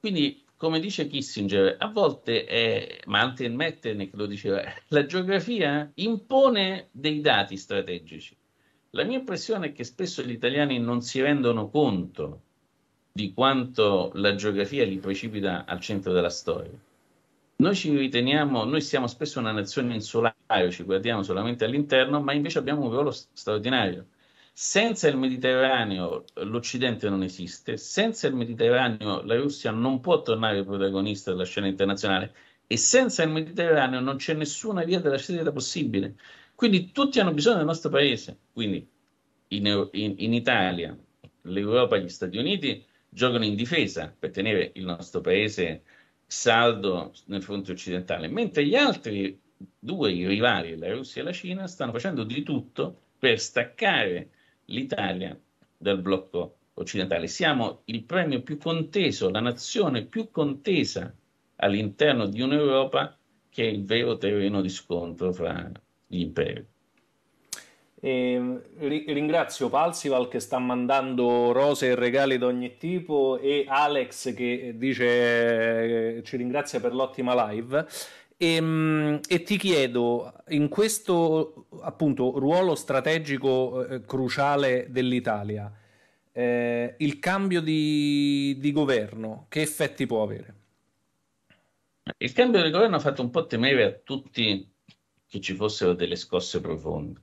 Quindi come dice Kissinger, a volte è, ma anche Metternich lo diceva, la geografia impone dei dati strategici. La mia impressione è che spesso gli italiani non si rendono conto di quanto la geografia li precipita al centro della storia. Noi ci riteniamo, noi siamo spesso una nazione insolare, ci guardiamo solamente all'interno, ma invece abbiamo un ruolo straordinario. Senza il Mediterraneo l'Occidente non esiste, senza il Mediterraneo la Russia non può tornare protagonista della scena internazionale e senza il Mediterraneo non c'è nessuna via della scelta possibile. Quindi tutti hanno bisogno del nostro paese. Quindi in, in, in Italia l'Europa e gli Stati Uniti giocano in difesa per tenere il nostro paese saldo nel fronte occidentale, mentre gli altri due i rivali, la Russia e la Cina, stanno facendo di tutto per staccare l'Italia dal blocco occidentale. Siamo il premio più conteso, la nazione più contesa all'interno di un'Europa che è il vero terreno di scontro fra gli imperi. Eh, ringrazio Palsival che sta mandando rose e regali di ogni tipo e Alex che dice eh, ci ringrazia per l'ottima live. E, ehm, e, ti chiedo, in questo appunto ruolo strategico eh, cruciale dell'Italia, eh, il cambio di, di, governo che effetti può avere? Il cambio di governo ha fatto un po' temere a tutti che ci fossero delle scosse profonde,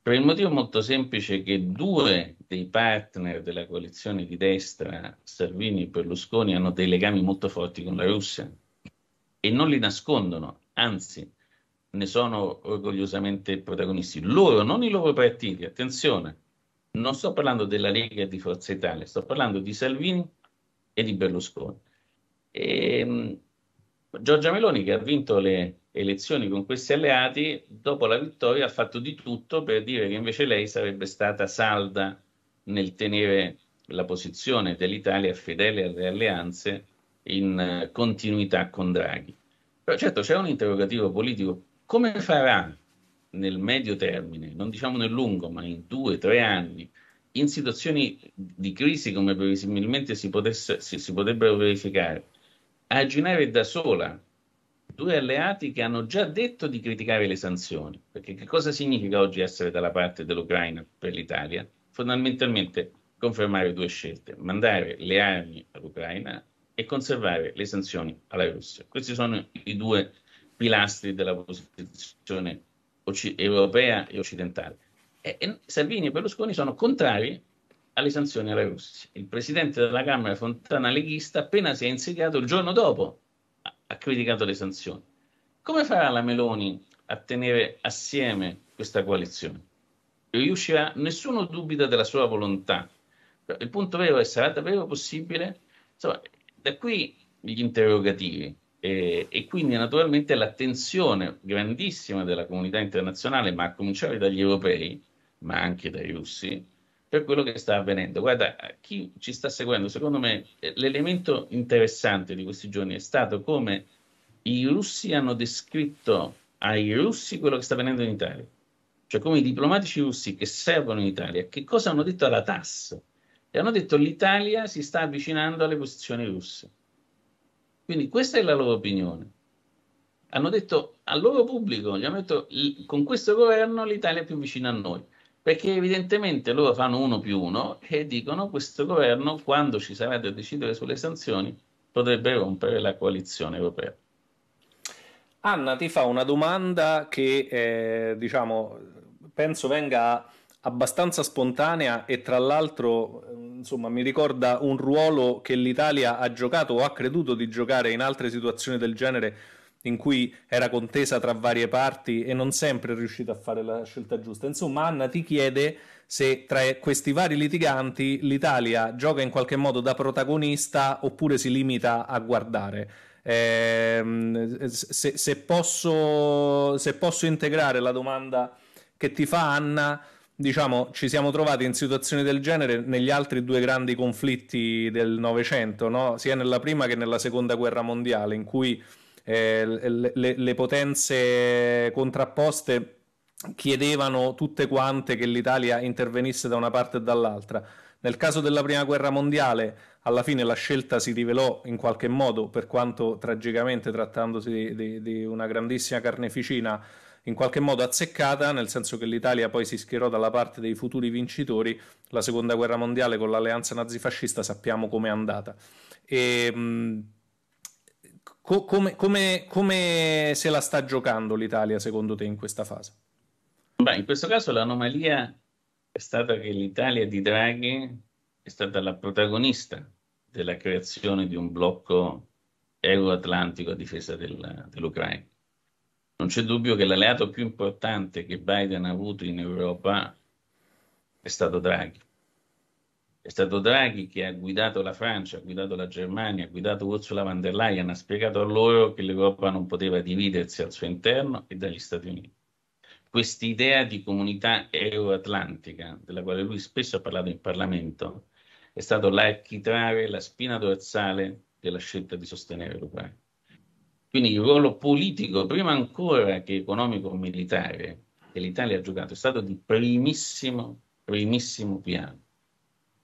per il motivo molto semplice che due dei partner della coalizione di destra, Salvini e Berlusconi, hanno dei legami molto forti con la Russia e non li nascondono, anzi ne sono orgogliosamente protagonisti. Loro, non i loro partiti, attenzione, non sto parlando della Lega e di Forza Italia, sto parlando di Salvini e di Berlusconi. E, ehm, Giorgia Meloni che ha vinto le elezioni con questi alleati, dopo la vittoria ha fatto di tutto per dire che invece lei sarebbe stata salda nel tenere la posizione dell'Italia fedele alle alleanze in eh, continuità con Draghi. Però certo c'è un interrogativo politico, come farà nel medio termine, non diciamo nel lungo, ma in due, tre anni, in situazioni di crisi come previsibilmente si, potesse, si, si potrebbero verificare, a arginare da sola due alleati che hanno già detto di criticare le sanzioni. Perché che cosa significa oggi essere dalla parte dell'Ucraina per l'Italia? Fondamentalmente confermare due scelte, mandare le armi all'Ucraina e conservare le sanzioni alla Russia. Questi sono i due pilastri della posizione occ- europea e occidentale. E, e Salvini e Berlusconi sono contrari alle sanzioni alla Russia. Il presidente della Camera Fontana Leghista, appena si è insediato il giorno dopo, ha, ha criticato le sanzioni. Come farà la Meloni a tenere assieme questa coalizione? Riuscirà? Nessuno dubita della sua volontà. Il punto vero è sarà davvero possibile? Insomma, da qui gli interrogativi. E, eh, e, quindi naturalmente l'attenzione grandissima della comunità internazionale, ma a cominciare dagli europei, ma anche dai russi, per quello che sta avvenendo. Guarda, chi ci sta seguendo, secondo me eh, l'elemento interessante di questi giorni è stato come i russi hanno descritto ai russi quello che sta avvenendo in Italia, cioè come i diplomatici russi che servono in Italia, che cosa hanno detto alla TAS e hanno detto che l'Italia si sta avvicinando alle posizioni russe. Quindi questa è la loro opinione. Hanno detto al loro pubblico, gli hanno detto con questo governo l'Italia è più vicina a noi, perché evidentemente loro fanno uno più uno e dicono questo governo quando ci sarà da decidere sulle sanzioni potrebbe rompere la coalizione europea. Anna ti fa una domanda che eh, diciamo, penso venga abbastanza spontanea e tra l'altro insomma, mi ricorda un ruolo che l'Italia ha giocato o ha creduto di giocare in altre situazioni del genere in cui era contesa tra varie parti e non sempre è riuscita a fare la scelta giusta. Insomma, Anna ti chiede se tra questi vari litiganti l'Italia gioca in qualche modo da protagonista oppure si limita a guardare. Eh, se, se, posso, se posso integrare la domanda che ti fa Anna diciamo, ci siamo trovati in situazioni del genere negli altri due grandi conflitti del Novecento, no? sia nella prima che nella seconda guerra mondiale, in cui eh, le, le, potenze contrapposte chiedevano tutte quante che l'Italia intervenisse da una parte e dall'altra. Nel caso della Prima Guerra Mondiale, alla fine la scelta si rivelò in qualche modo, per quanto tragicamente trattandosi di, di, di una grandissima carneficina, in qualche modo azzeccata, nel senso che l'Italia poi si schierò dalla parte dei futuri vincitori. La seconda guerra mondiale con l'alleanza nazifascista sappiamo com'è andata. E, co- come, come, come se la sta giocando l'Italia, secondo te, in questa fase? Beh, in questo caso l'anomalia è stata che l'Italia di Draghi è stata la protagonista della creazione di un blocco euroatlantico a difesa del, dell'Ucraina. Non c'è dubbio che l'alleato più importante che Biden ha avuto in Europa è stato Draghi. È stato Draghi che ha guidato la Francia, ha guidato la Germania, ha guidato Ursula von der Leyen, ha spiegato a loro che l'Europa non poteva dividersi al suo interno e dagli Stati Uniti. Quest'idea di comunità euroatlantica, della quale lui spesso ha parlato in Parlamento, è stato l'architrave, la spina dorsale della scelta di sostenere l'Ucraina. Quindi il ruolo politico, prima ancora che economico-militare, che l'Italia ha giocato, è stato di primissimo, primissimo piano.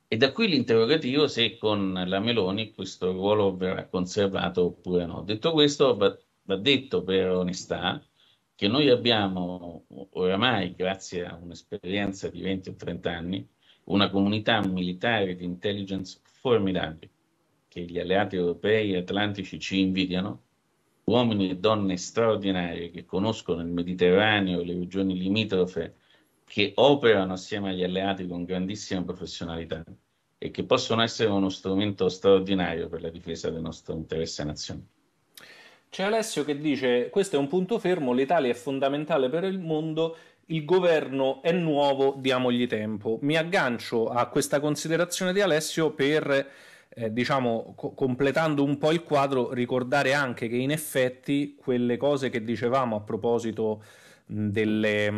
E da qui l'interrogativo se con la Meloni questo ruolo verrà conservato oppure no. Detto questo, va, va detto per onestà che noi abbiamo oramai, grazie a un'esperienza di 20 o 30 anni, una comunità militare di intelligence formidabile che gli alleati europei e atlantici ci invidiano uomini e donne straordinari che conoscono il Mediterraneo e le regioni limitrofe, che operano assieme agli alleati con grandissima professionalità e che possono essere uno strumento straordinario per la difesa del nostro interesse nazionale. C'è Alessio che dice: Questo è un punto fermo, l'Italia è fondamentale per il mondo. Il governo è nuovo, diamogli tempo. Mi aggancio a questa considerazione di Alessio per eh, diciamo, co- completando un po' il quadro, ricordare anche che in effetti quelle cose che dicevamo a proposito delle,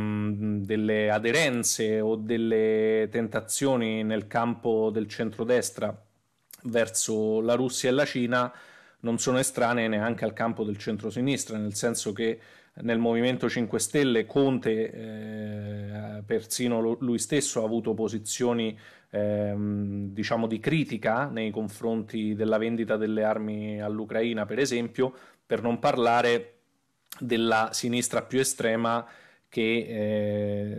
delle, aderenze o delle tentazioni nel campo del centrodestra verso la Russia e la Cina non sono estranee neanche al campo del centrosinistra, nel senso che nel Movimento 5 Stelle Conte, eh, persino lui stesso, ha avuto posizioni ehm, diciamo di critica nei confronti della vendita delle armi all'Ucraina, per esempio, per non parlare della sinistra più estrema che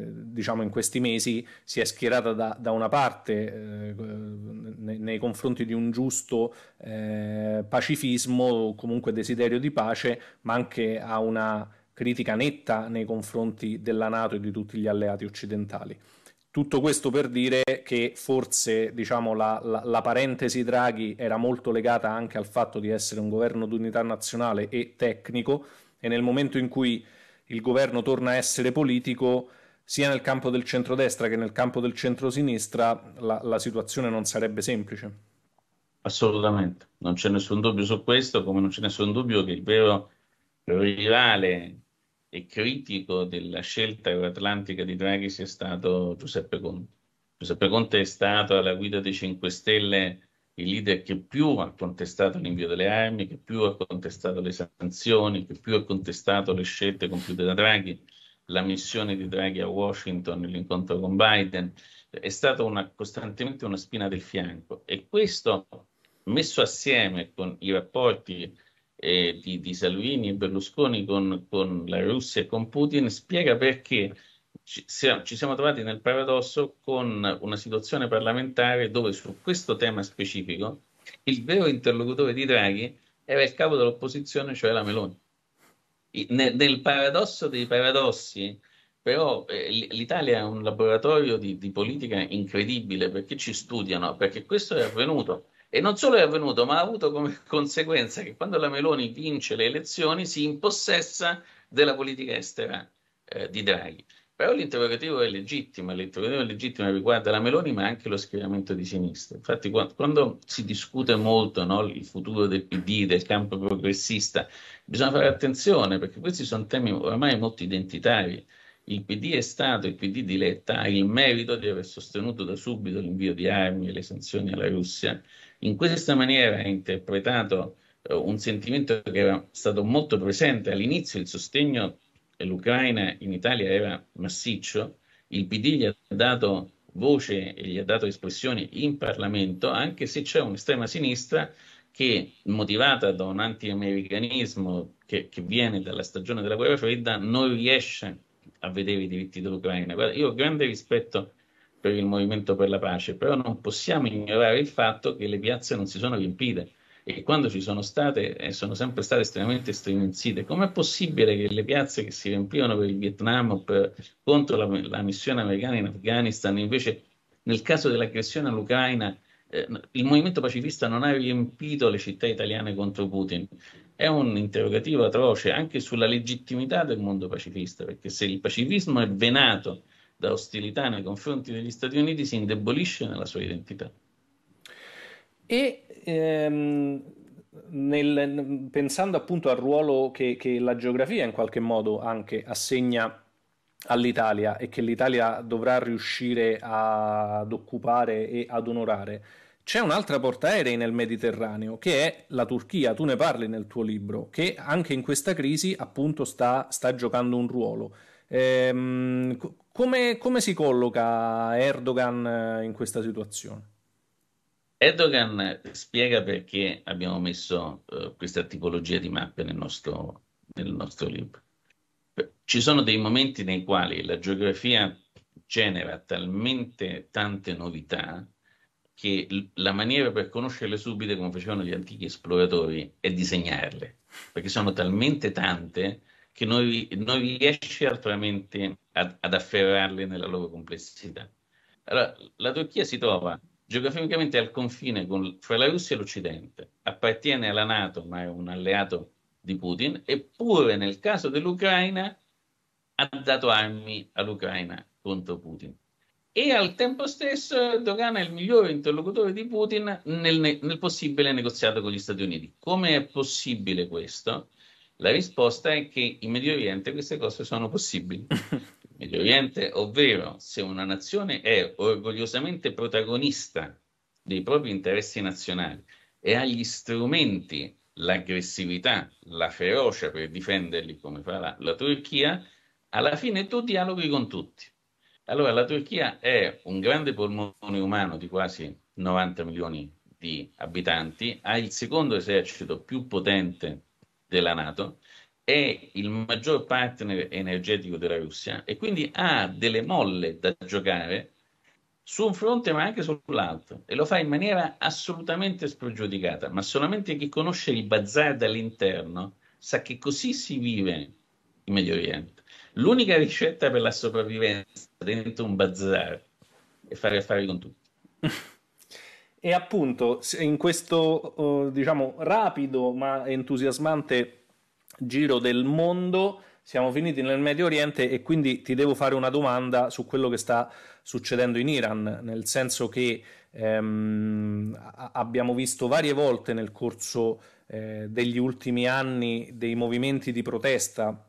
eh, diciamo in questi mesi si è schierata da, da una parte eh, nei, nei, confronti di un giusto eh, pacifismo o comunque desiderio di pace, ma anche a una critica netta nei confronti della Nato e di tutti gli alleati occidentali. Tutto questo per dire che forse diciamo, la, la, la, parentesi Draghi era molto legata anche al fatto di essere un governo d'unità nazionale e tecnico e nel momento in cui il governo torna a essere politico, sia nel campo del centrodestra che nel campo del centrosinistra, la, la situazione non sarebbe semplice. Assolutamente, non c'è nessun dubbio su questo, come non c'è nessun dubbio che il vero, il vero rivale e critico della scelta euroatlantica di Draghi sia stato Giuseppe Conte. Giuseppe Conte è stato alla guida dei 5 Stelle il leader che più ha contestato l'invio delle armi, che più ha contestato le sanzioni, che più ha contestato le scelte compiute da Draghi, la missione di Draghi a Washington, l'incontro con Biden, è stata una, costantemente una spina del fianco e questo messo assieme con i rapporti eh, di, di, Salvini e Berlusconi con, con, la Russia e con Putin spiega perché ci siamo, ci siamo trovati nel paradosso con una situazione parlamentare dove su questo tema specifico il vero interlocutore di Draghi era il capo dell'opposizione, cioè la Meloni. Nel, nel paradosso dei paradossi, però eh, l'Italia è un laboratorio di, di, politica incredibile perché ci studiano, perché questo è avvenuto. E non solo è avvenuto, ma ha avuto come conseguenza che quando la Meloni vince le elezioni si impossessa della politica estera eh, di Draghi. Però l'interrogativo è legittimo, l'interrogativo è legittimo riguardo la Meloni ma anche lo schieramento di sinistra. Infatti quando, quando si discute molto no, il futuro del PD, del campo progressista, bisogna fare attenzione perché questi sono temi oramai molto identitari. Il PD è stato, il PD di Letta, ha il merito di aver sostenuto da subito l'invio di armi e le sanzioni alla Russia in questa maniera ha interpretato eh, un sentimento che era stato molto presente all'inizio, il sostegno all'Ucraina in Italia era massiccio, il PD gli ha dato voce e gli ha dato espressione in Parlamento, anche se c'è un'estrema sinistra che, motivata da un anti-americanismo che, che, viene dalla stagione della guerra fredda, non riesce a vedere i diritti dell'Ucraina. Guarda, io ho grande rispetto per il Movimento per la Pace, però non possiamo ignorare il fatto che le piazze non si sono riempite e quando ci sono state eh, sono sempre state estremamente estremizzite. Com'è possibile che le piazze che si riempivano per il Vietnam o per, contro la, la, missione americana in Afghanistan, invece nel caso dell'aggressione all'Ucraina, eh, il movimento pacifista non ha riempito le città italiane contro Putin? È un interrogativo atroce anche sulla legittimità del mondo pacifista, perché se il pacifismo è venato da ostilità nei confronti degli Stati Uniti si indebolisce nella sua identità. E ehm, nel, pensando appunto al ruolo che, che la geografia in qualche modo anche assegna all'Italia e che l'Italia dovrà riuscire ad occupare e ad onorare, c'è un'altra portaerei nel Mediterraneo che è la Turchia, tu ne parli nel tuo libro, che anche in questa crisi appunto sta, sta giocando un ruolo. Ehm, come, come, si colloca Erdogan eh, in questa situazione? Erdogan eh, spiega perché abbiamo messo uh, eh, questa tipologia di mappe nel nostro, nel nostro libro. Ci sono dei momenti nei quali la geografia genera talmente tante novità che la maniera per conoscerle subito, come facevano gli antichi esploratori, è disegnarle, perché sono talmente tante che non, non riesce altrimenti ad, ad afferrarle nella loro complessità. Allora, la Turchia si trova geograficamente al confine con, fra la Russia e l'Occidente, appartiene alla Nato ma è un alleato di Putin, eppure nel caso dell'Ucraina ha dato armi all'Ucraina contro Putin. E al tempo stesso Erdogan è il migliore interlocutore di Putin nel, nel possibile negoziato con gli Stati Uniti. Come è possibile questo? La risposta è che in Medio Oriente queste cose sono possibili. In Medio Oriente, ovvero se una nazione è orgogliosamente protagonista dei propri interessi nazionali e ha gli strumenti, l'aggressività, la ferocia per difenderli come fa la, la Turchia, alla fine tu dialoghi con tutti. Allora la Turchia è un grande polmone umano di quasi 90 milioni di abitanti, ha il secondo esercito più potente della Nato, è il maggior partner energetico della Russia e quindi ha delle molle da giocare su un fronte ma anche sull'altro e lo fa in maniera assolutamente spregiudicata, ma solamente chi conosce il bazar dall'interno sa che così si vive in Medio Oriente. L'unica ricetta per la sopravvivenza dentro un bazar è fare affari con tutti. E appunto in questo oh, diciamo rapido ma entusiasmante giro del mondo siamo finiti nel Medio Oriente e quindi ti devo fare una domanda su quello che sta succedendo in Iran, nel senso che ehm, abbiamo visto varie volte nel corso eh, degli ultimi anni dei movimenti di protesta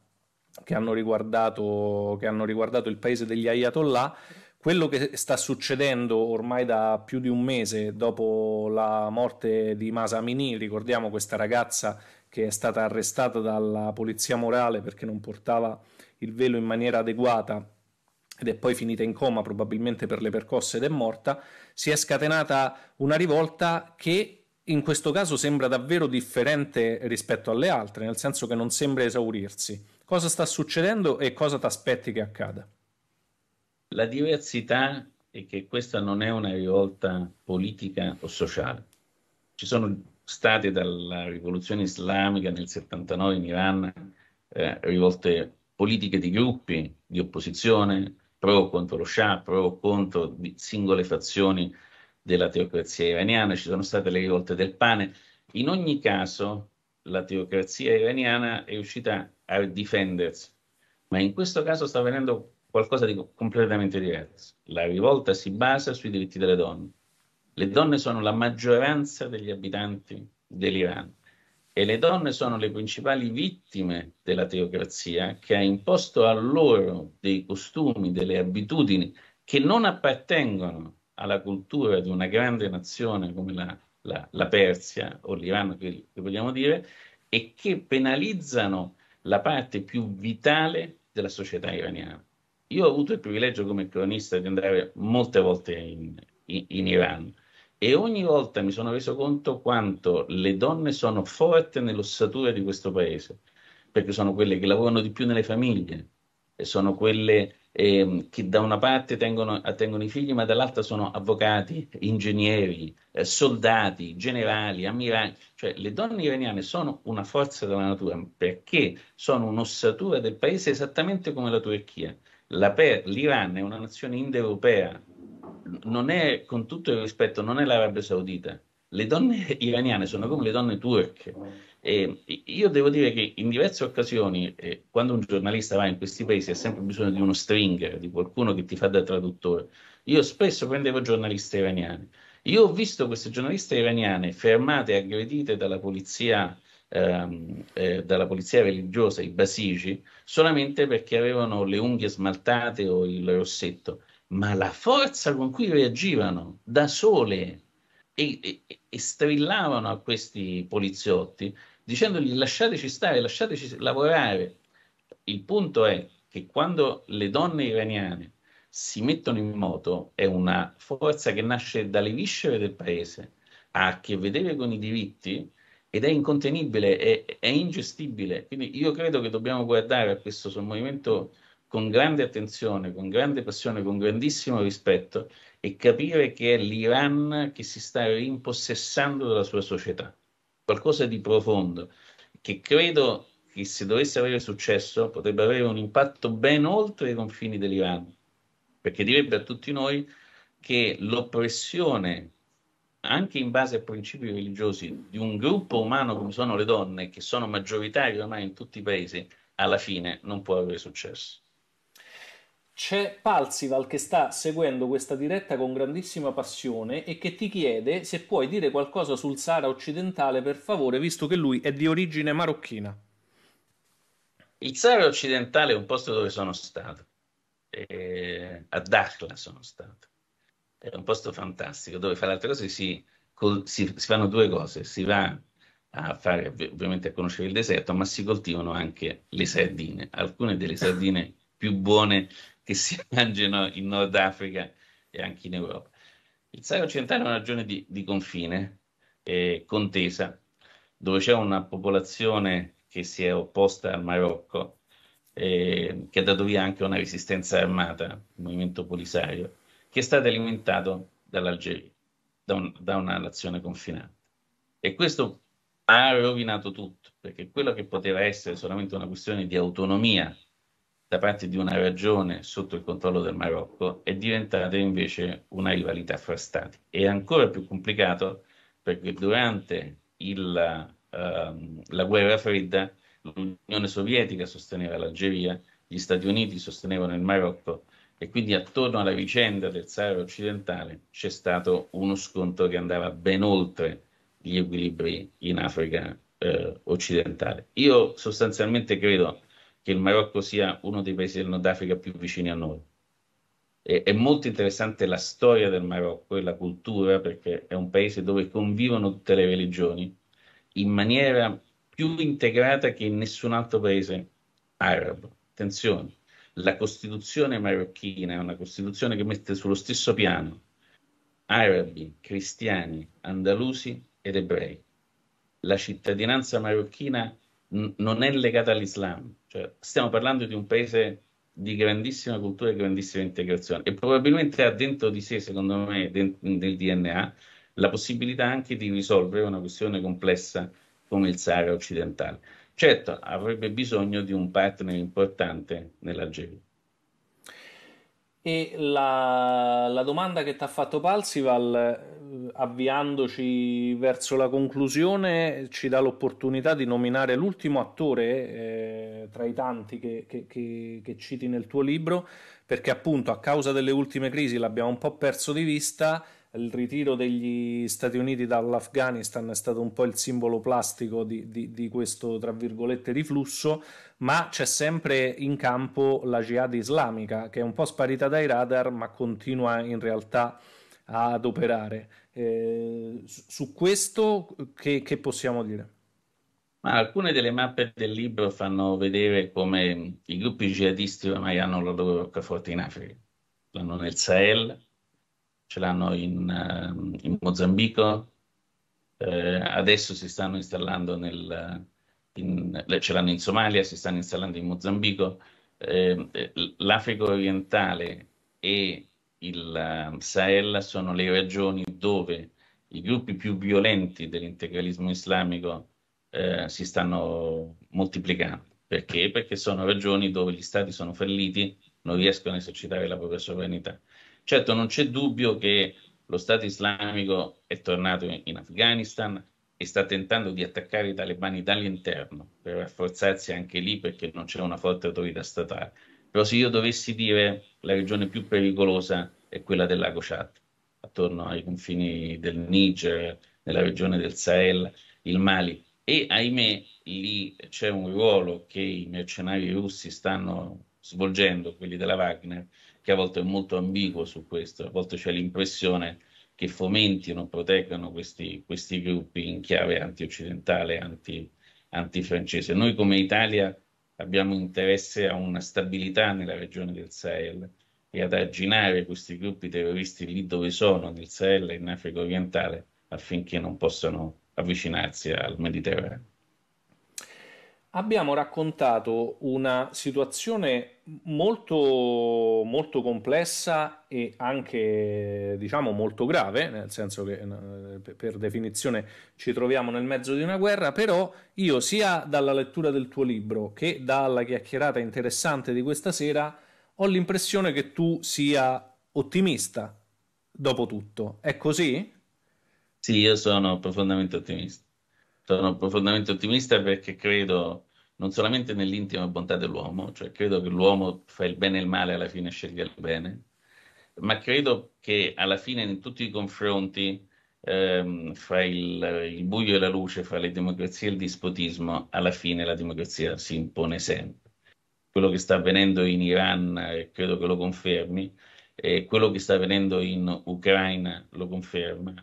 che hanno riguardato, che hanno riguardato il paese degli Ayatollah quello che sta succedendo ormai da più di un mese dopo la morte di Masa Amini, ricordiamo questa ragazza che è stata arrestata dalla polizia morale perché non portava il velo in maniera adeguata ed è poi finita in coma probabilmente per le percosse ed è morta, si è scatenata una rivolta che in questo caso sembra davvero differente rispetto alle altre, nel senso che non sembra esaurirsi. Cosa sta succedendo e cosa ti aspetti che accada? La diversità è che questa non è una rivolta politica o sociale. Ci sono state dalla rivoluzione islamica nel 79 in Iran eh, rivolte politiche di gruppi di opposizione, pro o contro lo Shah, pro o contro singole fazioni della teocrazia iraniana, ci sono state le rivolte del pane. In ogni caso la teocrazia iraniana è riuscita a difendersi, ma in questo caso sta avvenendo qualcosa di completamente diverso. La rivolta si basa sui diritti delle donne. Le donne sono la maggioranza degli abitanti dell'Iran e le donne sono le principali vittime della teocrazia che ha imposto a loro dei costumi, delle abitudini che non appartengono alla cultura di una grande nazione come la, la, la Persia o l'Iran, che, che vogliamo dire, e che penalizzano la parte più vitale della società iraniana. Io ho avuto il privilegio come cronista di andare molte volte in, in, in Iran e ogni volta mi sono reso conto quanto le donne sono forti nell'ossatura di questo paese, perché sono quelle che lavorano di più nelle famiglie, e sono quelle eh, che da una parte tengono, attengono i figli, ma dall'altra sono avvocati, ingegneri, eh, soldati, generali, ammiragli. Cioè le donne iraniane sono una forza della natura perché sono un'ossatura del paese esattamente come la Turchia per, l'Iran è una nazione indoeuropea, non è, con tutto il rispetto, non è l'Arabia Saudita. Le donne iraniane sono come le donne turche. E io devo dire che in diverse occasioni, eh, quando un giornalista va in questi paesi, ha sempre bisogno di uno stringer, di qualcuno che ti fa da traduttore. Io spesso prendevo giornaliste iraniane. Io ho visto queste giornaliste iraniane fermate e aggredite dalla polizia ehm, eh, dalla polizia religiosa, i basigi, solamente perché avevano le unghie smaltate o il rossetto, ma la forza con cui reagivano da sole e, e, e strillavano a questi poliziotti dicendogli lasciateci stare, lasciateci lavorare. Il punto è che quando le donne iraniane si mettono in moto è una forza che nasce dalle viscere del paese, ha a che vedere con i diritti ed è incontenibile, è, è ingestibile. Quindi io credo che dobbiamo guardare a questo sommovimento con grande attenzione, con grande passione, con grandissimo rispetto e capire che è l'Iran che si sta rimpossessando della sua società, qualcosa di profondo, che credo che se dovesse avere successo potrebbe avere un impatto ben oltre i confini dell'Iran, perché direbbe a tutti noi che l'oppressione anche in base a principi religiosi di un gruppo umano come sono le donne, che sono maggioritarie ormai in tutti i paesi, alla fine non può avere successo. C'è Palsival che sta seguendo questa diretta con grandissima passione e che ti chiede se puoi dire qualcosa sul Sahara occidentale per favore, visto che lui è di origine marocchina. Il Sahara occidentale è un posto dove sono stato, eh, a Dakhla sono stato è un posto fantastico dove fra le altre cose si, si, si, fanno due cose, si va a fare ovviamente a conoscere il deserto, ma si coltivano anche le sardine, alcune delle sardine più buone che si mangiano in Nord Africa e anche in Europa. Il Sahara occidentale è una regione di, di confine, eh, contesa, dove c'è una popolazione che si è opposta al Marocco, eh, che ha dato via anche una resistenza armata, il movimento polisario che è stato alimentato dall'Algeria, da, un, da una nazione confinante. E questo ha rovinato tutto, perché quello che poteva essere solamente una questione di autonomia da parte di una regione sotto il controllo del Marocco è diventata invece una rivalità fra stati. È ancora più complicato perché durante il, uh, la guerra fredda l'Unione Sovietica sosteneva l'Algeria, gli Stati Uniti sostenevano il Marocco e quindi attorno alla vicenda del Sahara occidentale c'è stato uno scontro che andava ben oltre gli equilibri in Africa eh, occidentale. Io sostanzialmente credo che il Marocco sia uno dei paesi del Nord Africa più vicini a noi. E, è molto interessante la storia del Marocco e la cultura perché è un paese dove convivono tutte le religioni in maniera più integrata che in nessun altro paese arabo. Attenzione, la Costituzione marocchina è una Costituzione che mette sullo stesso piano arabi, cristiani, andalusi ed ebrei. La cittadinanza marocchina n- non è legata all'Islam, cioè, stiamo parlando di un paese di grandissima cultura e grandissima integrazione e probabilmente ha dentro di sé, secondo me, de- nel DNA, la possibilità anche di risolvere una questione complessa come il Sahara occidentale. Certo, avrebbe bisogno di un partner importante nella GEI. E la, la, domanda che ti ha fatto Palsival, eh, avviandoci verso la conclusione, ci dà l'opportunità di nominare l'ultimo attore eh, tra i tanti che, che, che, che, citi nel tuo libro, perché appunto a causa delle ultime crisi l'abbiamo un po' perso di vista, il ritiro degli Stati Uniti dall'Afghanistan è stato un po' il simbolo plastico di, di, di questo, tra virgolette, riflusso, ma c'è sempre in campo la jihad islamica, che è un po' sparita dai radar, ma continua in realtà ad operare. Eh, su questo che, che possiamo dire? Ma alcune delle mappe del libro fanno vedere come i gruppi jihadisti ormai hanno la loro roccaforte in Africa, l'hanno nel Sahel, ce l'hanno in, ehm, in Mozambico, eh, adesso si stanno installando nel, in, ce l'hanno in Somalia, si stanno installando in Mozambico. Ehm, eh, L'Africa orientale e il ehm, Sahel sono le regioni dove i gruppi più violenti dell'integralismo islamico eh, si stanno moltiplicando. Perché? Perché sono regioni dove gli stati sono falliti, non riescono a esercitare la propria sovranità. Certo, non c'è dubbio che lo Stato islamico è tornato in Afghanistan e sta tentando di attaccare i talebani dall'interno per rafforzarsi anche lì perché non c'è una forte autorità statale. Però se io dovessi dire la regione più pericolosa è quella del lago Chad, attorno ai confini del Niger, nella regione del Sahel, il Mali. E ahimè lì c'è un ruolo che i mercenari russi stanno svolgendo, quelli della Wagner, che a volte è molto ambiguo su questo, a volte c'è l'impressione che fomentino, proteggano questi, questi gruppi in chiave anti-occidentale, anti, anti-francese. Noi come Italia abbiamo interesse a una stabilità nella regione del Sahel e ad arginare questi gruppi terroristi lì dove sono, nel Sahel e in Africa orientale, affinché non possano avvicinarsi al Mediterraneo abbiamo raccontato una situazione molto, molto complessa e anche diciamo molto grave, nel senso che eh, per definizione ci troviamo nel mezzo di una guerra, però io sia dalla lettura del tuo libro che dalla chiacchierata interessante di questa sera ho l'impressione che tu sia ottimista, dopo tutto. È così? Sì, io sono profondamente ottimista. Sono profondamente ottimista perché credo non solamente nell'intima bontà dell'uomo, cioè credo che l'uomo fa il bene e il male alla fine sceglie il bene, ma credo che alla fine in tutti i confronti ehm, fra il, il, buio e la luce, fra le democrazie e il dispotismo, alla fine la democrazia si impone sempre. Quello che sta avvenendo in Iran, eh, credo che lo confermi, e quello che sta avvenendo in Ucraina lo conferma,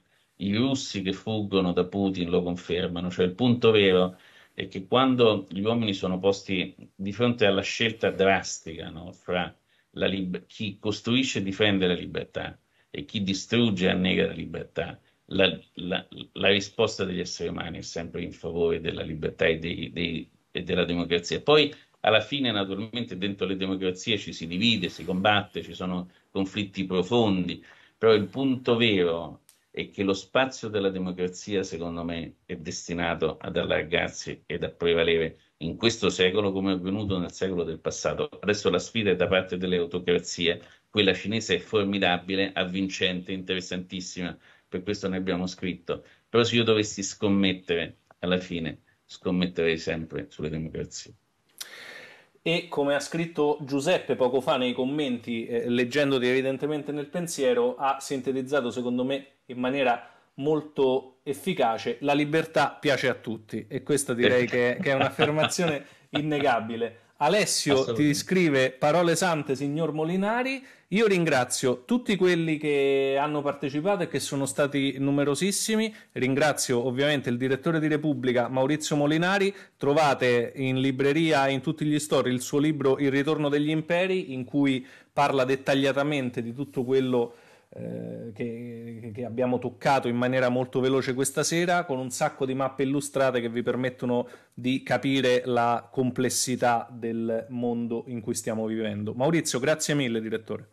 i russi che fuggono da Putin lo confermano, cioè il punto vero è che quando gli uomini sono posti di fronte alla scelta drastica no, fra liber- chi costruisce e difende la libertà e chi distrugge e annega la libertà, la, la, la, risposta degli esseri umani è sempre in favore della libertà e, dei, dei, e, della democrazia. Poi alla fine, naturalmente, dentro le democrazie ci si divide, si combatte, ci sono conflitti profondi, però il punto vero e che lo spazio della democrazia, secondo me, è destinato ad allargarsi ed a prevalere in questo secolo come è avvenuto nel secolo del passato. Adesso la sfida è da parte delle autocrazie, quella cinese è formidabile, avvincente, interessantissima, per questo ne abbiamo scritto. Però se io dovessi scommettere, alla fine scommetterei sempre sulle democrazie. E come ha scritto Giuseppe poco fa nei commenti, eh, leggendoti evidentemente nel pensiero, ha sintetizzato secondo me in maniera molto efficace, la libertà piace a tutti e questa direi che, che è un'affermazione innegabile. Alessio ti scrive parole sante signor Molinari, io ringrazio tutti quelli che hanno partecipato e che sono stati numerosissimi, ringrazio ovviamente il direttore di Repubblica Maurizio Molinari, trovate in libreria in tutti gli store il suo libro Il ritorno degli imperi in cui parla dettagliatamente di tutto quello che eh, che, che, abbiamo toccato in maniera molto veloce questa sera, con un sacco di mappe illustrate che vi permettono di capire la complessità del mondo in cui stiamo vivendo. Maurizio, grazie mille, direttore.